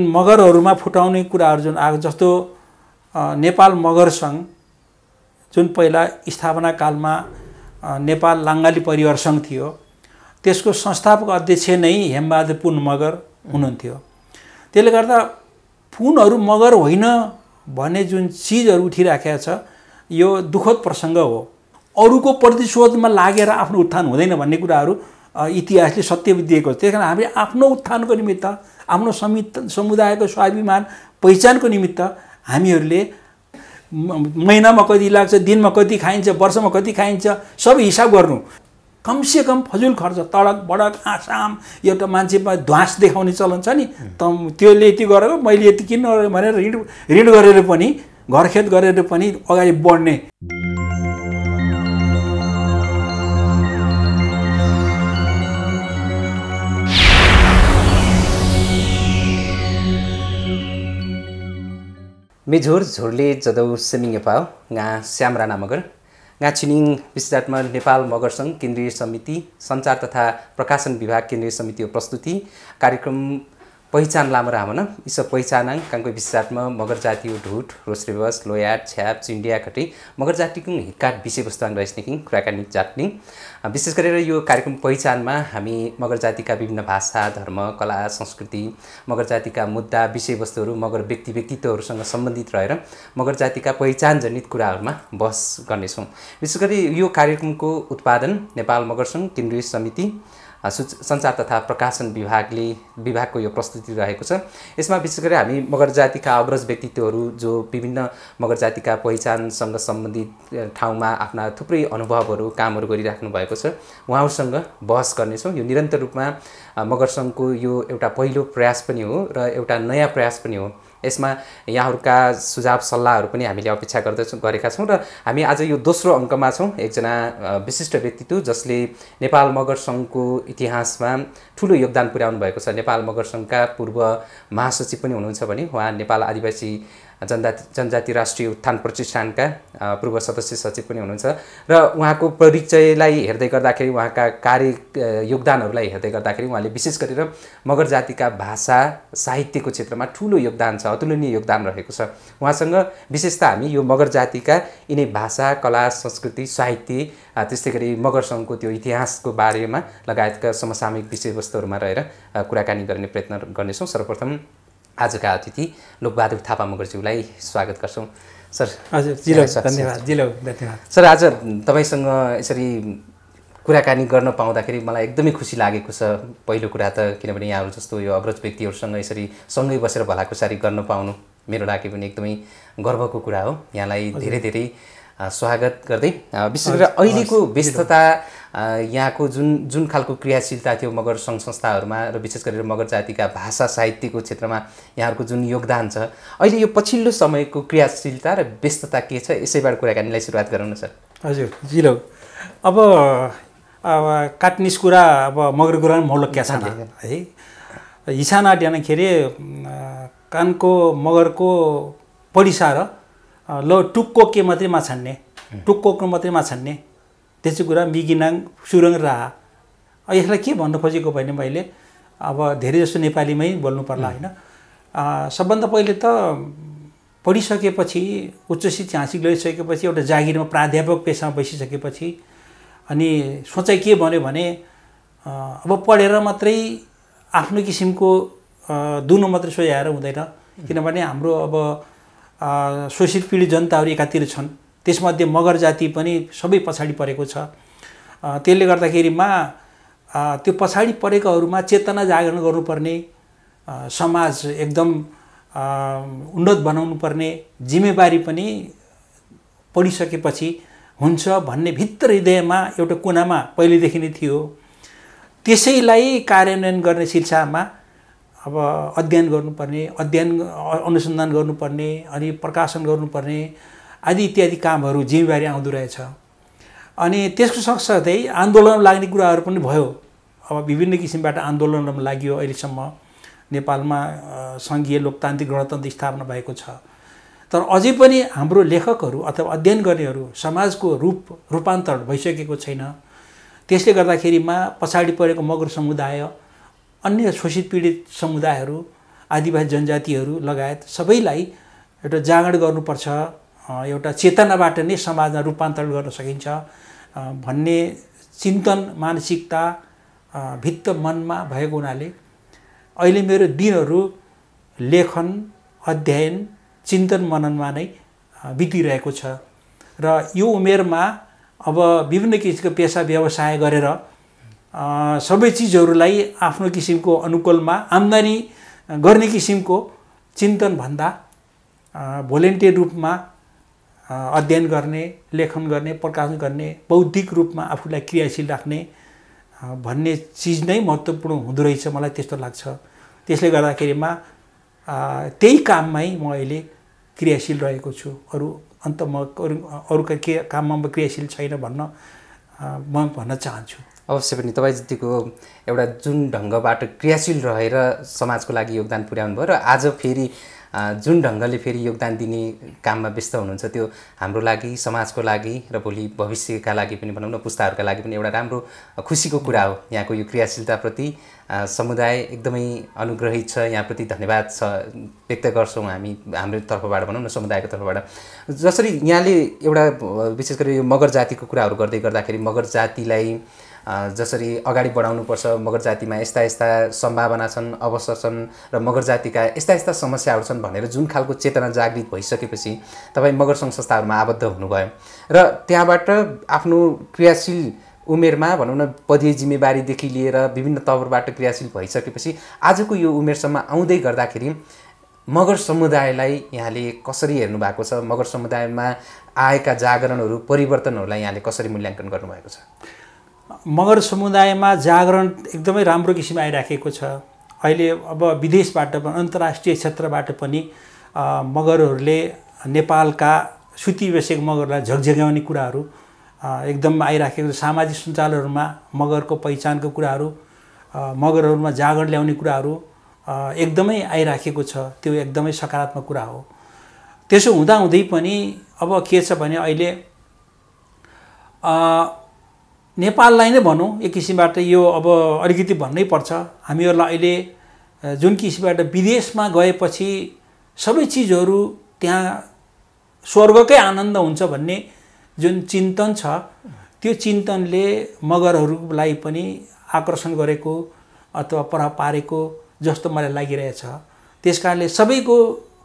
मगरहरूमा फुटाउने कुराहरू जुन आएको जस्तो नेपाल मगर सङ्घ जुन पहिला स्थापना कालमा नेपाल लाङ्गाली परिवार सङ्घ थियो त्यसको संस्थापक अध्यक्ष नै हेमबहादुर पुन मगर हुनुहुन्थ्यो त्यसले गर्दा पुनहरू मगर होइन भन्ने जुन चिजहरू उठिराखेको छ यो दुःखद प्रसङ्ग हो अरूको प्रतिशोधमा लागेर आफ्नो उत्थान हुँदैन भन्ने कुराहरू इतिहासले सत्य दिएको छ त्यस कारण हामीले आफ्नो उत्थानको निमित्त आफ्नो समित समुदायको स्वाभिमान पहिचानको निमित्त हामीहरूले महिनामा कति लाग्छ दिनमा कति खाइन्छ वर्षमा कति खाइन्छ सबै हिसाब गर्नु कमसे कम फजुल खर्च तडक बडक आसाम एउटा मान्छेमा ध्वास देखाउने चलन छ नि त त्यसले यति गरेर मैले यति किन भनेर ऋण ऋण गरेर पनि घरखेत गरेर पनि अगाडि बढ्ने मेझोर झोरले जदौ सेमिङ नेपाल गा श्यामरा मगर गा छिनिङ नेपाल मगर सङ्घ केन्द्रीय समिति सञ्चार तथा प्रकाशन विभाग केन्द्रीय समितिको प्रस्तुति कार्यक्रम पहिचान लामो रामन इस पहिचानाङ काङ्क विशेषात्म मगर जातीय ढुट रोस्रेबस लोयाट छ्याप चिन्डिया खटी मगर जातिको हितका विषयवस्तु रचनिकिङ कुराकानी जात्ने विशेष गरेर यो कार्यक्रम पहिचानमा हामी मगर जातिका विभिन्न भाषा धर्म कला संस्कृति मगर जातिका मुद्दा विषयवस्तुहरू मगर व्यक्ति व्यक्तित्वहरूसँग सम्बन्धित रहेर मगर जातिका पहिचान जनित कुराहरूमा बहस गर्नेछौँ विशेष गरी यो कार्यक्रमको उत्पादन नेपाल मगर सङ्घ केन्द्रीय समिति सु सञ्चार तथा प्रकाशन विभागले विभागको यो प्रस्तुति रहेको छ यसमा विशेष गरी हामी मगर जातिका अग्रज व्यक्तित्वहरू जो विभिन्न मगर जातिका पहिचानसँग सम्बन्धित ठाउँमा आफ्ना थुप्रै अनुभवहरू कामहरू गरिराख्नु भएको छ उहाँहरूसँग बहस गर्नेछौँ यो निरन्तर रूपमा मगर सङ्घको यो एउटा पहिलो प्रयास पनि हो र एउटा नयाँ प्रयास पनि हो यसमा यहाँहरूका सुझाव सल्लाहहरू पनि हामीले अपेक्षा गर्दछौँ गरेका छौँ र हामी आज यो दोस्रो अङ्कमा छौँ एकजना विशिष्ट व्यक्तित्व जसले नेपाल मगर सङ्घको इतिहासमा ठुलो योगदान पुर्याउनु भएको छ नेपाल मगर सङ्घका पूर्व महासचिव पनि हुनुहुन्छ भने उहाँ नेपाल आदिवासी जनजाति जनजाति राष्ट्रिय उत्थान प्रतिष्ठानका पूर्व सदस्य सचिव पनि हुनुहुन्छ र उहाँको परिचयलाई हेर्दै गर्दाखेरि उहाँका कार्य योगदानहरूलाई हेर्दै गर्दाखेरि उहाँले विशेष गरेर मगर जातिका भाषा साहित्यको क्षेत्रमा ठुलो योगदान छ अतुलनीय योगदान रहेको छ उहाँसँग विशेष त हामी यो मगर जातिका यिनै भाषा कला संस्कृति साहित्य त्यस्तै गरी मगर सङ्घको त्यो इतिहासको बारेमा लगायतका समसामयिक विषयवस्तुहरूमा रहेर कुराकानी गर्ने प्रयत्न गर्नेछौँ सर्वप्रथम आजका अतिथि लोकबहादुर थापा मगरज्यूलाई स्वागत गर्छौँ सर हजुर धन्यवाद जिलो धन्यवाद सर आज तपाईँसँग यसरी कुराकानी गर्न पाउँदाखेरि मलाई एकदमै खुसी लागेको छ पहिलो कुरा त किनभने यहाँहरू जस्तो यो अग्रज व्यक्तिहरूसँग यसरी सँगै बसेर भलाकुसारी गर्न पाउनु मेरो लागि पनि एकदमै गर्वको कुरा हो यहाँलाई धेरै धेरै स्वागत गर्दै विशेष गरेर अहिलेको व्यस्तता यहाँको जुन जुन खालको क्रियाशीलता थियो मगर सङ्घ संस्थाहरूमा र विशेष गरेर मगर जातिका भाषा साहित्यको क्षेत्रमा यहाँहरूको जुन योगदान छ अहिले यो पछिल्लो समयको क्रियाशीलता र व्यस्तता के छ यसैबाट कुराकानीलाई सुरुवात गरौँ न सर हजुर जिलो अब अब कुरा अब मगर कुरा मौलक्या छ है हिसाना खेरि कानको मगरको पडिसा र ल टुक्को के मात्रै माछान्ने टुक्को मात्रै माछान्ने त्यसै कुरा मिगिनाङ सुरङ राहा यसलाई के भन्नु खोजेको भने मैले अब धेरै जसो नेपालीमै बोल्नु पर्ला होइन सबभन्दा पहिले त पढिसकेपछि उच्च शिक्षा हासिल गरिसकेपछि एउटा जागिरमा प्राध्यापक पेसामा बसिसकेपछि अनि सोचाइ के भन्यो भने अब पढेर मात्रै आफ्नो किसिमको दुनो मात्रै सोझाएर हुँदैन किनभने हाम्रो अब शोषित पीडित जनताहरू एकातिर छन् त्यसमध्ये मगर जाति पनि सबै पछाडि परेको छ त्यसले गर्दाखेरिमा त्यो पछाडि परेकाहरूमा चेतना जागरण गर्नुपर्ने समाज एकदम उन्नत बनाउनु पर्ने जिम्मेवारी पनि पढिसकेपछि हुन्छ भन्ने भित्र हृदयमा एउटा कुनामा पहिलेदेखि नै थियो त्यसैलाई कार्यान्वयन गर्ने शिक्षामा अब अध्ययन गर्नुपर्ने अध्ययन अनुसन्धान गर्नुपर्ने अनि प्रकाशन गर्नुपर्ने आदि इत्यादि कामहरू जिम्मेवारी आउँदो रहेछ अनि त्यसको सँगसँगै आन्दोलनमा लाग्ने कुराहरू पनि भयो अब विभिन्न किसिमबाट आन्दोलनमा लाग्यो अहिलेसम्म नेपालमा सङ्घीय लोकतान्त्रिक गणतन्त्र स्थापना भएको छ तर अझै पनि हाम्रो लेखकहरू अथवा अध्ययन गर्नेहरू समाजको रूप रूपान्तरण भइसकेको छैन त्यसले गर्दाखेरिमा पछाडि परेको मगर समुदाय अन्य शोषित पीडित समुदायहरू आदिवासी जनजातिहरू लगायत सबैलाई एउटा जागरण गर्नुपर्छ एउटा चेतनाबाट नै समाजमा रूपान्तरण गर्न सकिन्छ भन्ने चिन्तन मानसिकता भित्त मनमा भएको हुनाले अहिले मेरो दिनहरू लेखन अध्ययन चिन्तन मननमा नै बितिरहेको छ र यो उमेरमा अब विभिन्न किसिमको पेसा व्यवसाय गरेर सबै चिजहरूलाई आफ्नो किसिमको अनुकूलमा आम्दानी गर्ने किसिमको चिन्तनभन्दा भोलेन्टियर रूपमा अध्ययन गर्ने लेखन गर्ने प्रकाशन गर्ने बौद्धिक रूपमा आफूलाई क्रियाशील राख्ने भन्ने चिज नै महत्त्वपूर्ण हुँदो रहेछ मलाई त्यस्तो लाग्छ त्यसले गर्दाखेरिमा त्यही काममै म अहिले क्रियाशील रहेको छु अरू अन्त म अरू अरूका के काममा म क्रियाशील छैन भन्न म भन्न चाहन्छु अवश्य पनि जतिको एउटा जुन ढङ्गबाट क्रियाशील रहेर समाजको लागि योगदान पुर्याउनु भयो र आज फेरि जुन ढङ्गले फेरि योगदान दिने काममा व्यस्त हुनुहुन्छ त्यो हाम्रो लागि समाजको लागि र भोलि भविष्यका लागि पनि भनौँ न पुस्ताहरूका लागि पनि एउटा राम्रो खुसीको कुरा हो यहाँको यो क्रियाशीलताप्रति समुदाय एकदमै अनुग्रहित छ यहाँप्रति धन्यवाद छ व्यक्त गर्छौँ हामी हाम्रो तर्फबाट भनौँ न समुदायको तर्फबाट जसरी यहाँले एउटा विशेष गरी यो मगर जातिको कुराहरू गर्दै गर्दाखेरि मगर जातिलाई जसरी अगाडि बढाउनुपर्छ मगर जातिमा यस्ता यस्ता सम्भावना छन् अवसर छन् र मगर जातिका यस्ता यस्ता समस्याहरू छन् भनेर जुन खालको चेतना जागृत भइसकेपछि तपाईँ मगर सङ्घ संस्थाहरूमा आबद्ध हुनुभयो र त्यहाँबाट आफ्नो क्रियाशील उमेरमा भनौँ न पदीय जिम्मेवारीदेखि लिएर विभिन्न तवरबाट क्रियाशील भइसकेपछि आजको यो उमेरसम्म आउँदै गर्दाखेरि मगर समुदायलाई यहाँले कसरी हेर्नु भएको छ मगर समुदायमा आएका जागरणहरू परिवर्तनहरूलाई यहाँले कसरी मूल्याङ्कन गर्नुभएको छ मगर समुदायमा जागरण एकदमै राम्रो किसिम आइराखेको छ अहिले अब विदेशबाट पनि अन्तर्राष्ट्रिय क्षेत्रबाट पनि मगरहरूले नेपालका सुति सुतिबसेको मगरलाई झगझग्याउने कुराहरू एकदम आइराखेको छ सामाजिक सञ्जालहरूमा मगरको पहिचानको कुराहरू मगरहरूमा जागरण ल्याउने कुराहरू एकदमै आइराखेको छ त्यो एकदमै सकारात्मक कुरा हो त्यसो हुँदाहुँदै पनि अब के छ भने अहिले नेपाललाई नै भनौँ एक किसिमबाट यो अब अलिकति भन्नै पर्छ हामीहरूलाई अहिले जुन किसिमबाट विदेशमा गएपछि सबै चिजहरू त्यहाँ स्वर्गकै आनन्द हुन्छ भन्ने जुन चिन्तन छ त्यो चिन्तनले मगरहरूलाई पनि आकर्षण गरेको अथवा प्रभाव पारेको जस्तो मलाई लागिरहेछ त्यस कारणले सबैको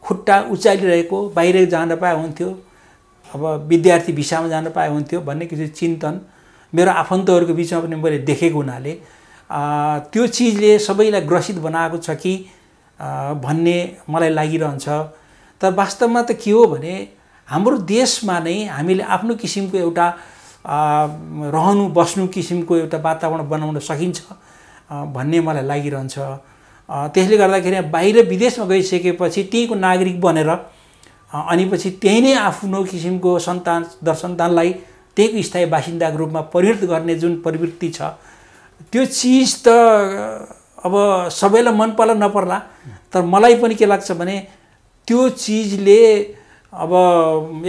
खुट्टा उचालिरहेको बाहिर जान पाए हुन्थ्यो अब विद्यार्थी भिसामा जान पाए हुन्थ्यो भन्ने किसिम चिन्तन मेरो आफन्तहरूको बिचमा पनि मैले देखेको हुनाले त्यो चिजले सबैलाई ग्रसित बनाएको छ कि भन्ने मलाई लागिरहन्छ तर वास्तवमा त के हो भने हाम्रो देशमा नै हामीले आफ्नो किसिमको एउटा रहनु बस्नु किसिमको एउटा वातावरण बनाउन सकिन्छ भन्ने मलाई लागिरहन्छ त्यसले गर्दाखेरि बाहिर विदेशमा गइसकेपछि त्यहीँको नागरिक बनेर अनि पछि त्यहीँ नै आफ्नो किसिमको सन्तान दर सन्तानलाई त्यहीको स्थायी बासिन्दाको रूपमा परिवर्त गर्ने जुन प्रवृत्ति छ त्यो चिज त अब सबैलाई मन पर्ला नपर्ला तर मलाई पनि के लाग्छ भने त्यो चिजले अब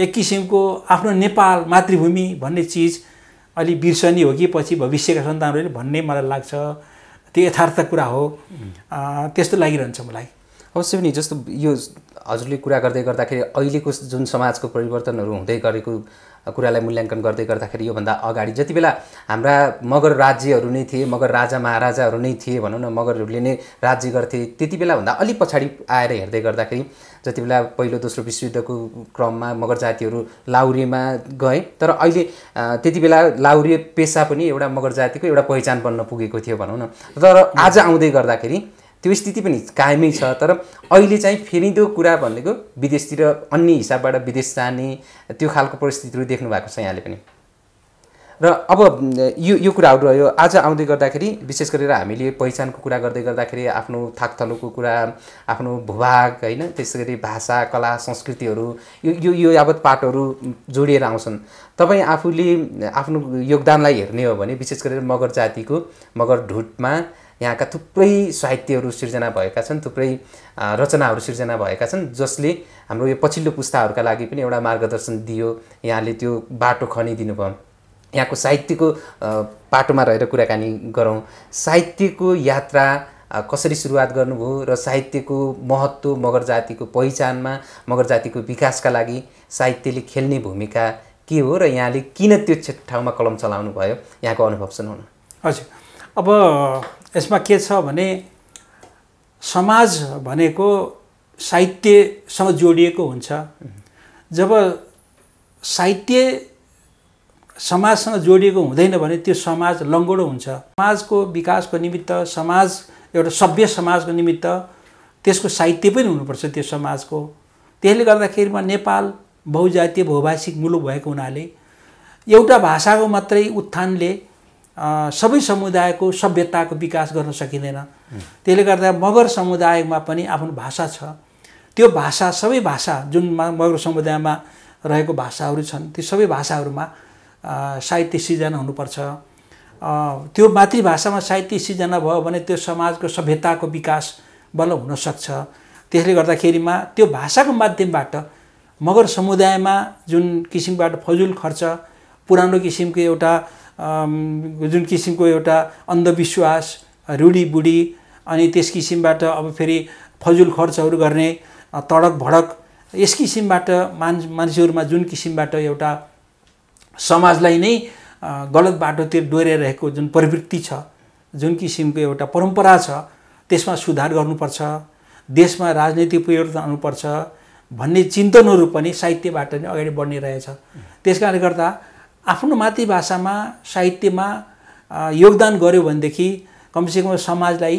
एक किसिमको आफ्नो नेपाल मातृभूमि भन्ने चिज अलि बिर्सनी हो कि पछि भविष्यका सन्तानहरूले भन्ने मलाई लाग्छ त्यो यथार्थ कुरा हो त्यस्तो लागिरहन्छ मलाई अवश्य पनि जस्तो यो हजुरले कुरा गर्दै गर्दाखेरि अहिलेको जुन समाजको परिवर्तनहरू हुँदै गरेको कुरालाई मूल्याङ्कन गर्दै गर्दाखेरि योभन्दा अगाडि जति बेला हाम्रा मगर राज्यहरू नै थिए मगर राजा महाराजाहरू नै थिए भनौँ न मगरहरूले नै राज्य गर्थे त्यति बेलाभन्दा अलिक पछाडि आएर हेर्दै गर्दाखेरि जति बेला पहिलो दोस्रो विश्वयुद्धको क्रममा मगर जातिहरू लाउरेमा गए तर अहिले त्यति बेला लाउरे पेसा पनि एउटा मगर जातिको एउटा पहिचान बन्न पुगेको थियो भनौँ न तर आज आउँदै गर्दाखेरि त्यो स्थिति पनि कायमै छ तर अहिले चाहिँ फेरिँदो कुरा भनेको विदेशतिर अन्य हिसाबबाट विदेश जाने त्यो खालको परिस्थितिहरू देख्नु भएको छ यहाँले पनि र अब यो यो कुराहरू रह्यो आज आउँदै गर्दाखेरि विशेष गरेर हामीले पहिचानको कुरा गर्दै गर्दाखेरि आफ्नो थाकथलोको कुरा आफ्नो भूभाग होइन त्यसै गरी भाषा कला संस्कृतिहरू यो यो यो यावत पाठहरू जोडिएर आउँछन् तपाईँ आफूले आफ्नो योगदानलाई हेर्ने हो भने विशेष गरेर मगर जातिको मगर ढुटमा यहाँका थुप्रै साहित्यहरू सिर्जना भएका छन् थुप्रै रचनाहरू सिर्जना भएका छन् जसले हाम्रो यो पछिल्लो पुस्ताहरूका लागि पनि एउटा मार्गदर्शन दियो यहाँले त्यो बाटो खनिदिनु भयो यहाँको साहित्यको बाटोमा रहेर कुराकानी गरौँ साहित्यको यात्रा कसरी सुरुवात गर्नुभयो र साहित्यको महत्त्व मगर जातिको पहिचानमा मगर जातिको विकासका लागि साहित्यले खेल्ने भूमिका के हो र यहाँले किन त्यो ठाउँमा कलम चलाउनु भयो यहाँको अनुभव सुनाउनु हजुर अब यसमा के छ भने समाज भनेको साहित्यसँग जोडिएको हुन्छ जब साहित्य समाजसँग जोडिएको हुँदैन भने त्यो समाज लङ्गोडो हुन्छ समाजको विकासको निमित्त समाज एउटा सभ्य समाजको निमित्त त्यसको साहित्य पनि हुनुपर्छ त्यो समाजको त्यसले गर्दाखेरिमा नेपाल बहुजातीय बहुभाषिक मुलुक भएको हुनाले एउटा भाषाको मात्रै उत्थानले सबै समुदायको सभ्यताको विकास गर्न सकिँदैन त्यसले गर्दा मगर समुदायमा पनि आफ्नो भाषा छ त्यो भाषा सबै भाषा जुन मगर समुदायमा रहेको भाषाहरू छन् ती सबै भाषाहरूमा साहित्य सिर्जना हुनुपर्छ त्यो मातृभाषामा साहित्य सिर्जना भयो भने त्यो समाजको सभ्यताको विकास बल्ल हुनसक्छ त्यसले गर्दाखेरिमा त्यो भाषाको माध्यमबाट मगर समुदायमा जुन किसिमबाट फजुल खर्च पुरानो किसिमको एउटा जुन किसिमको एउटा अन्धविश्वास रुढीबुढी अनि त्यस किसिमबाट अब फेरि फजुल खर्चहरू गर्ने तडक भडक यस किसिमबाट मान मान्छेहरूमा जुन किसिमबाट एउटा समाजलाई नै गलत बाटोतिर रहेको जुन प्रवृत्ति छ जुन किसिमको एउटा परम्परा छ त्यसमा सुधार गर्नुपर्छ देशमा राजनीति परिवर्तन आउनुपर्छ भन्ने चिन्तनहरू पनि साहित्यबाट नै अगाडि बढ्ने रहेछ त्यस कारणले गर्दा आफ्नो मातृभाषामा साहित्यमा योगदान गर्यो भनेदेखि कमसेकम समाजलाई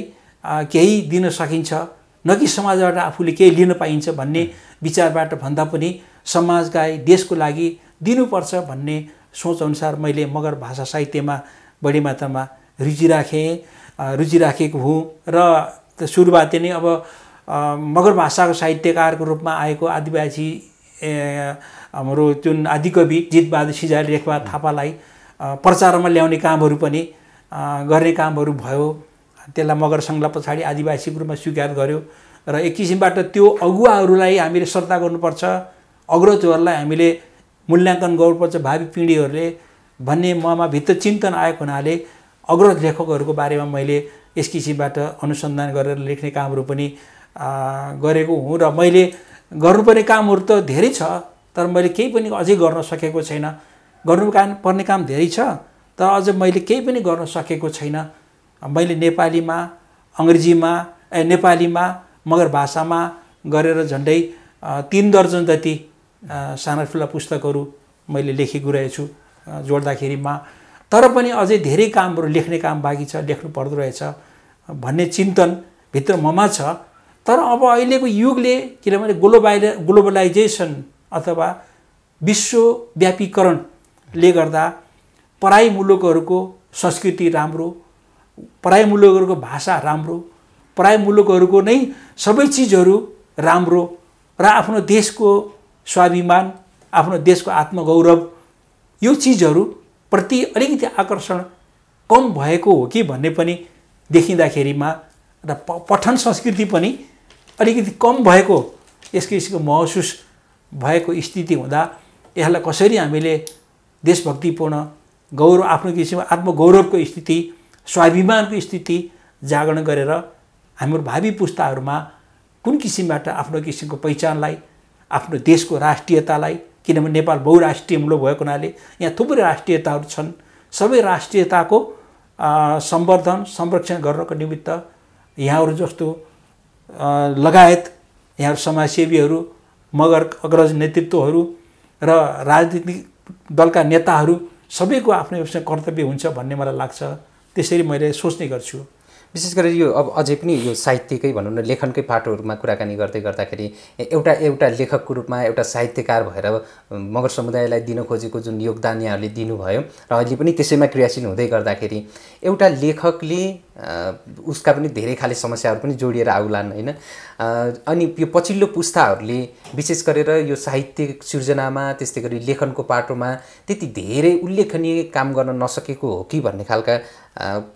केही दिन सकिन्छ न कि समाजबाट आफूले केही लिन पाइन्छ भन्ने विचारबाट भन्दा पनि समाजका देशको लागि दिनुपर्छ भन्ने सोचअनुसार मैले मगर भाषा साहित्यमा बढी मात्रामा रुचि राखेँ रुचि राखेको हुँ र सुरुवाती नै अब मगर भाषाको साहित्यकारको रूपमा आएको आदिवासी हाम्रो जुन आदिकवि जितबहादुर सिजारी रेखबा थापालाई प्रचारमा ल्याउने कामहरू पनि गर्ने कामहरू भयो त्यसलाई मगर सङ्घलाई पछाडि आदिवासीको रूपमा स्वीकार गर्यो र एक किसिमबाट त्यो अगुवाहरूलाई हामीले श्रद्धा गर्नुपर्छ अग्रजहरूलाई हामीले मूल्याङ्कन गर्नुपर्छ भावी पिँढीहरूले भन्ने ममा भित्र चिन्तन आएको हुनाले अग्रज लेखकहरूको बारेमा मैले यस किसिमबाट अनुसन्धान गरेर लेख्ने कामहरू पनि गरेको हुँ र मैले गर्नुपर्ने कामहरू त धेरै छ तर मैले केही पनि अझै गर्न सकेको छैन गर्नु काम पर्ने काम धेरै छ तर अझ मैले केही पनि गर्न सकेको छैन मैले नेपालीमा अङ्ग्रेजीमा ए नेपालीमा मगर भाषामा गरेर झन्डै तिन दर्जन जति साना ठुला पुस्तकहरू मैले लेखेको रहेछु जोड्दाखेरिमा तर पनि अझै धेरै कामहरू लेख्ने काम बाँकी छ लेख्नु पर्दो रहेछ भन्ने चिन्तन भित्र ममा छ तर अब अहिलेको युगले किनभने ग्लोबाइल ग्लोबलाइजेसन अथवा विश्वव्यापीकरणले गर्दा पराई मुलुकहरूको संस्कृति राम्रो पराई मुलुकहरूको भाषा राम्रो पराई मुलुकहरूको नै सबै चिजहरू राम्रो र आफ्नो देशको स्वाभिमान आफ्नो देशको आत्मगौरव यो चिजहरूप्रति अलिकति आकर्षण कम भएको हो कि भन्ने पनि देखिँदाखेरिमा र पठन संस्कृति पनि अलिकति कम भएको यस किसिमको महसुस भएको स्थिति हुँदा यसलाई कसरी हामीले देशभक्तिपूर्ण गौरव आफ्नो किसिमको आत्मगौरवको स्थिति स्वाभिमानको स्थिति जागरण गरेर हाम्रो भावी पुस्ताहरूमा कुन किसिमबाट आफ्नो किसिमको पहिचानलाई आफ्नो देशको राष्ट्रियतालाई किनभने नेपाल बहुराष्ट्रिय मुलुक भएको हुनाले यहाँ थुप्रै राष्ट्रियताहरू छन् सबै राष्ट्रियताको सम्वर्धन संरक्षण गर्नको निमित्त यहाँहरू जस्तो लगायत यहाँहरू समाजसेवीहरू मगर अग्रज नेतृत्वहरू र राजनीतिक दलका नेताहरू सबैको आफ्नो कर्तव्य हुन्छ भन्ने मलाई लाग्छ त्यसरी मैले सोच्ने गर्छु विशेष गरेर यो अब अझै पनि यो साहित्यकै भनौँ न लेखनकै पाटोहरूमा कुराकानी गर्दै गर्दाखेरि एउटा एउटा लेखकको रूपमा एउटा साहित्यकार भएर मगर समुदायलाई दिन खोजेको जुन योगदान यहाँहरूले दिनुभयो र अहिले पनि त्यसैमा क्रियाशील हुँदै गर्दाखेरि एउटा लेखकले उसका पनि धेरै खाले समस्याहरू पनि जोडिएर आउलान् होइन अनि यो पछिल्लो पुस्ताहरूले विशेष गरेर यो साहित्य सिर्जनामा त्यस्तै गरी लेखनको पाटोमा त्यति धेरै उल्लेखनीय काम गर्न नसकेको हो कि भन्ने खालका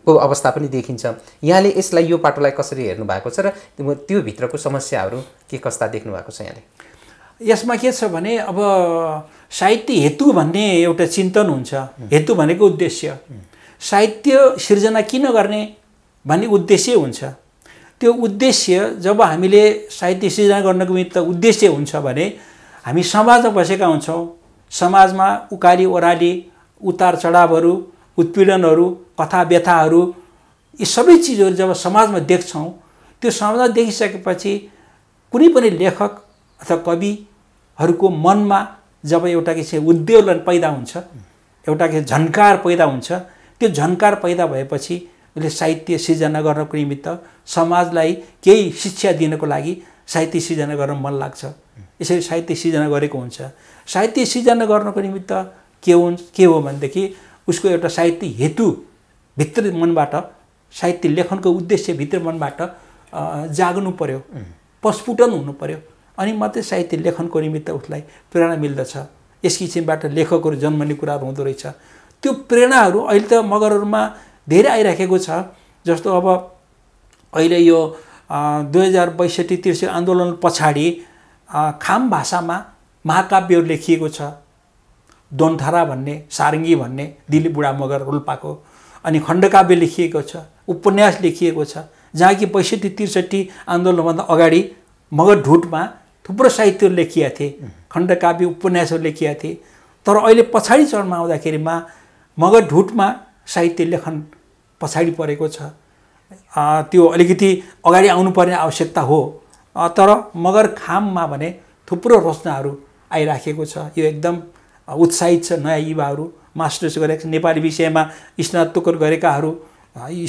को अवस्था पनि देखिन्छ यहाँले यसलाई यो पाटोलाई कसरी हेर्नु भएको छ र त्यो भित्रको समस्याहरू के कस्ता देख्नु भएको छ यहाँले यसमा के छ भने अब साहित्य हेतु भन्ने एउटा चिन्तन हुन्छ हेतु भनेको उद्देश्य साहित्य सिर्जना किन गर्ने भन्ने उद्देश्य हुन्छ त्यो उद्देश्य जब हामीले साहित्य सिर्जना गर्नको निमित्त उद्देश्य हुन्छ भने हामी समाजमा बसेका हुन्छौँ समाजमा उकाली ओह्राली उतार चढावहरू उत्पीडनहरू कथा व्यथाहरू यी सबै चिजहरू जब समाजमा देख्छौँ त्यो समाजमा देखिसकेपछि कुनै पनि लेखक अथवा कविहरूको मनमा जब एउटा किसिम उद्योलन पैदा हुन्छ एउटा किसिम झन्कार पैदा हुन्छ त्यो झन्कार पैदा भएपछि उसले साहित्य सिर्जना गर्नको निमित्त समाजलाई केही शिक्षा दिनको लागि साहित्य सिर्जना गर्न मन लाग्छ यसरी साहित्य सिर्जना गरेको हुन्छ साहित्य सिर्जना गर्नको निमित्त के हुन् के हो भनेदेखि उसको एउटा साहित्य हेतु भित्र मनबाट साहित्य लेखनको उद्देश्य भित्र मनबाट जाग्नु पर्यो पस्फुटन हुनु पर्यो अनि मात्रै साहित्य लेखनको निमित्त उसलाई प्रेरणा मिल्दछ यस किसिमबाट लेखकहरू जन्मने कुराहरू हुँदो रहेछ त्यो प्रेरणाहरू अहिले त मगरहरूमा धेरै आइराखेको छ जस्तो अब अहिले यो दुई हजार बैसठी त्रिसठी आन्दोलन पछाडि खाम भाषामा महाकाव्यहरू लेखिएको छ दोनथारा भन्ने सारङ्गी भन्ने दिली बुढा मगर रोल्पाको अनि खण्डकाव्य लेखिएको छ उपन्यास लेखिएको छ जहाँ कि पैँसठी त्रिसठी आन्दोलनभन्दा अगाडि मगर ढुटमा थुप्रो साहित्यहरू लेखिएका थिए खण्डकाव्य उपन्यासहरू लेखिएका थिए तर अहिले पछाडि चरणमा आउँदाखेरिमा मगर ढुटमा साहित्य लेखन पछाडि परेको छ त्यो अलिकति अगाडि आउनुपर्ने आवश्यकता हो तर मगर खाममा भने थुप्रो रचनाहरू आइराखेको छ यो एकदम उत्साहित छ नयाँ युवाहरू मास्टर्स गरेका छन् नेपाली विषयमा स्नातकोत्तर गरेकाहरू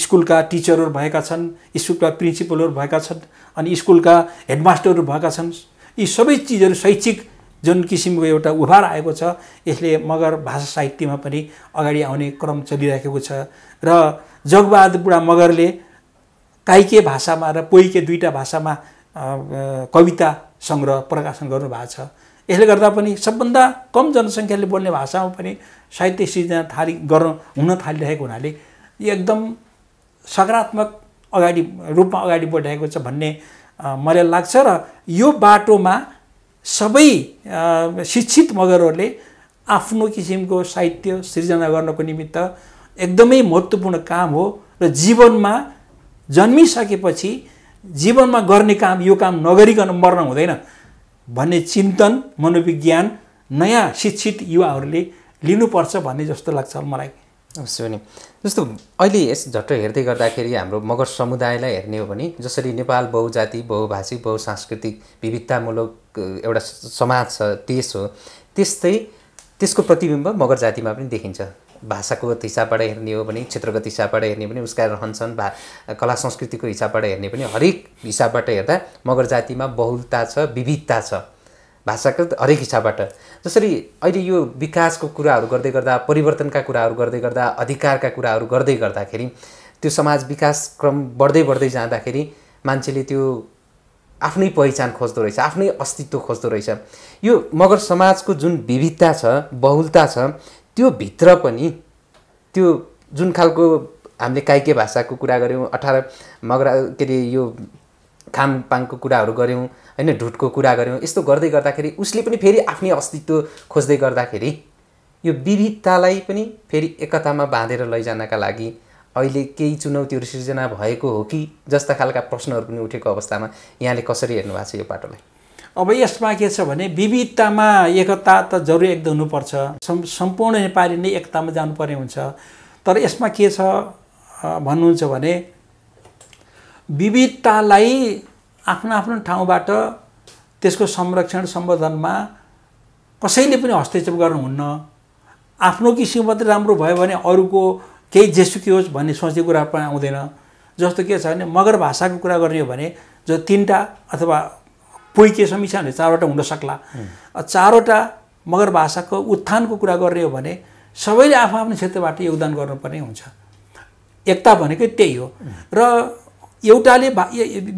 स्कुलका टिचरहरू भएका छन् स्कुलका प्रिन्सिपलहरू भएका छन् अनि स्कुलका हेडमास्टरहरू भएका छन् यी सबै चिजहरू शैक्षिक जुन किसिमको एउटा उभार आएको छ यसले मगर भाषा साहित्यमा पनि अगाडि आउने क्रम चलिरहेको छ र जगबहादुर बुढा मगरले काइके भाषामा र पोइके दुईवटा भाषामा कविता सङ्ग्रह प्रकाशन गर्नुभएको छ यसले गर्दा पनि सबभन्दा कम जनसङ्ख्याले बोल्ने भाषामा पनि साहित्य सिर्जना थालि गर्न हुन थालिरहेको हुनाले यो एकदम सकारात्मक अगाडि रूपमा अगाडि बढिरहेको छ भन्ने मलाई लाग्छ र यो बाटोमा सबै शिक्षित मगरहरूले आफ्नो किसिमको साहित्य सिर्जना गर्नको निमित्त एकदमै महत्त्वपूर्ण काम हो र जीवनमा जन्मिसकेपछि जीवनमा गर्ने काम यो काम नगरिकन मर्न हुँदैन भन्ने चिन्तन मनोविज्ञान नयाँ शिक्षित युवाहरूले लिनुपर्छ भन्ने जस्तो लाग्छ मलाई अवश्य नि जस्तो अहिले यस झट्ट हेर्दै गर्दाखेरि हाम्रो मगर समुदायलाई हेर्ने हो भने जसरी नेपाल बहुजाति बहुभाषिक बहुसांस्कृतिक विविधतामूलक एउटा समाज छ देश हो त्यस्तै त्यसको प्रतिबिम्ब मगर जातिमा पनि देखिन्छ भाषाको हिसाबबाट हेर्ने हो भने क्षेत्रगत हिसाबबाट हेर्ने पनि उसका रहन्छन् भा कला संस्कृतिको हिसाबबाट हेर्ने पनि हरेक हिसाबबाट हेर्दा मगर जातिमा बहुलता छ विविधता छ भाषाको हरेक हिसाबबाट जसरी अहिले यो विकासको कुराहरू गर्दै गर्दा परिवर्तनका कुराहरू गर्दै गर्दा अधिकारका कुराहरू गर्दै गर्दाखेरि त्यो समाज विकासक्रम बढ्दै बढ्दै जाँदाखेरि मान्छेले त्यो आफ्नै पहिचान खोज्दो रहेछ आफ्नै अस्तित्व खोज्दो रहेछ यो मगर समाजको जुन विविधता छ बहुलता छ त्यो भित्र पनि त्यो जुन खालको हामीले काइके भाषाको कुरा गऱ्यौँ अठार मगरा के अरे यो खामपाङको कुराहरू गऱ्यौँ होइन ढुटको कुरा गऱ्यौँ यस्तो गर्दै गर्दाखेरि उसले पनि फेरि आफ्नै अस्तित्व खोज्दै गर्दाखेरि यो विविधतालाई पनि फेरि एकतामा बाँधेर लैजानका लागि अहिले केही चुनौतीहरू सिर्जना भएको हो कि जस्ता खालका प्रश्नहरू पनि उठेको अवस्थामा यहाँले कसरी हेर्नु भएको छ यो पाटोलाई अब यसमा के छ भने विविधतामा एकता त जरुरी एकदम हुनुपर्छ सम्पूर्ण नेपाली नै एकतामा जानुपर्ने हुन्छ तर यसमा के छ भन्नुहुन्छ भने विविधतालाई आफ्नो आफ्नो ठाउँबाट त्यसको संरक्षण सम्बोधनमा कसैले पनि हस्तक्षेप गर्नुहुन्न आफ्नो किसिम मात्रै राम्रो भयो भने अरूको केही जेसुकी होस् भन्ने सोच्ने कुरा पनि आउँदैन जस्तो के छ भने मगर भाषाको कुरा गर्ने हो भने जो तिनवटा अथवा पोइ के समीक्षा भने चारवटा हुन सक्ला चारवटा मगर भाषाको उत्थानको कुरा गर्ने हो भने सबैले आफ्नो आफ्नो क्षेत्रबाट योगदान गर्नुपर्ने हुन्छ एकता भनेकै त्यही हो र एउटाले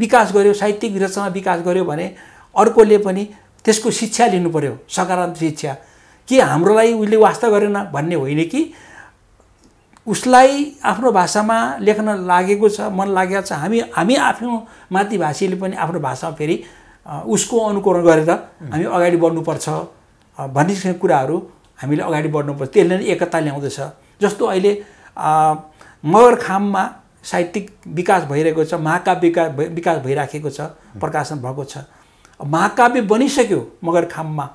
विकास गर्यो साहित्यिक रचना विकास गर्यो भने अर्कोले पनि त्यसको शिक्षा लिनु पऱ्यो सकारात्मक शिक्षा के हाम्रोलाई उसले वास्ता गरेन भन्ने होइन कि उसलाई आफ्नो भाषामा लेख्न लागेको छ मन लागेको छ हामी हामी आफ्नो मातृभाषीले पनि आफ्नो भाषामा फेरि उसको अनुकरण गरेर हामी अगाडि बढ्नुपर्छ भन्ने किसिमको कुराहरू हामीले अगाडि बढ्नुपर्छ त्यसले नै एकता ल्याउँदछ जस्तो अहिले मगरखाममा साहित्यिक विकास भइरहेको छ महाकाव्य विकास विकास भइराखेको छ प्रकाशन भएको छ महाकाव्य बनिसक्यो मगरखाममा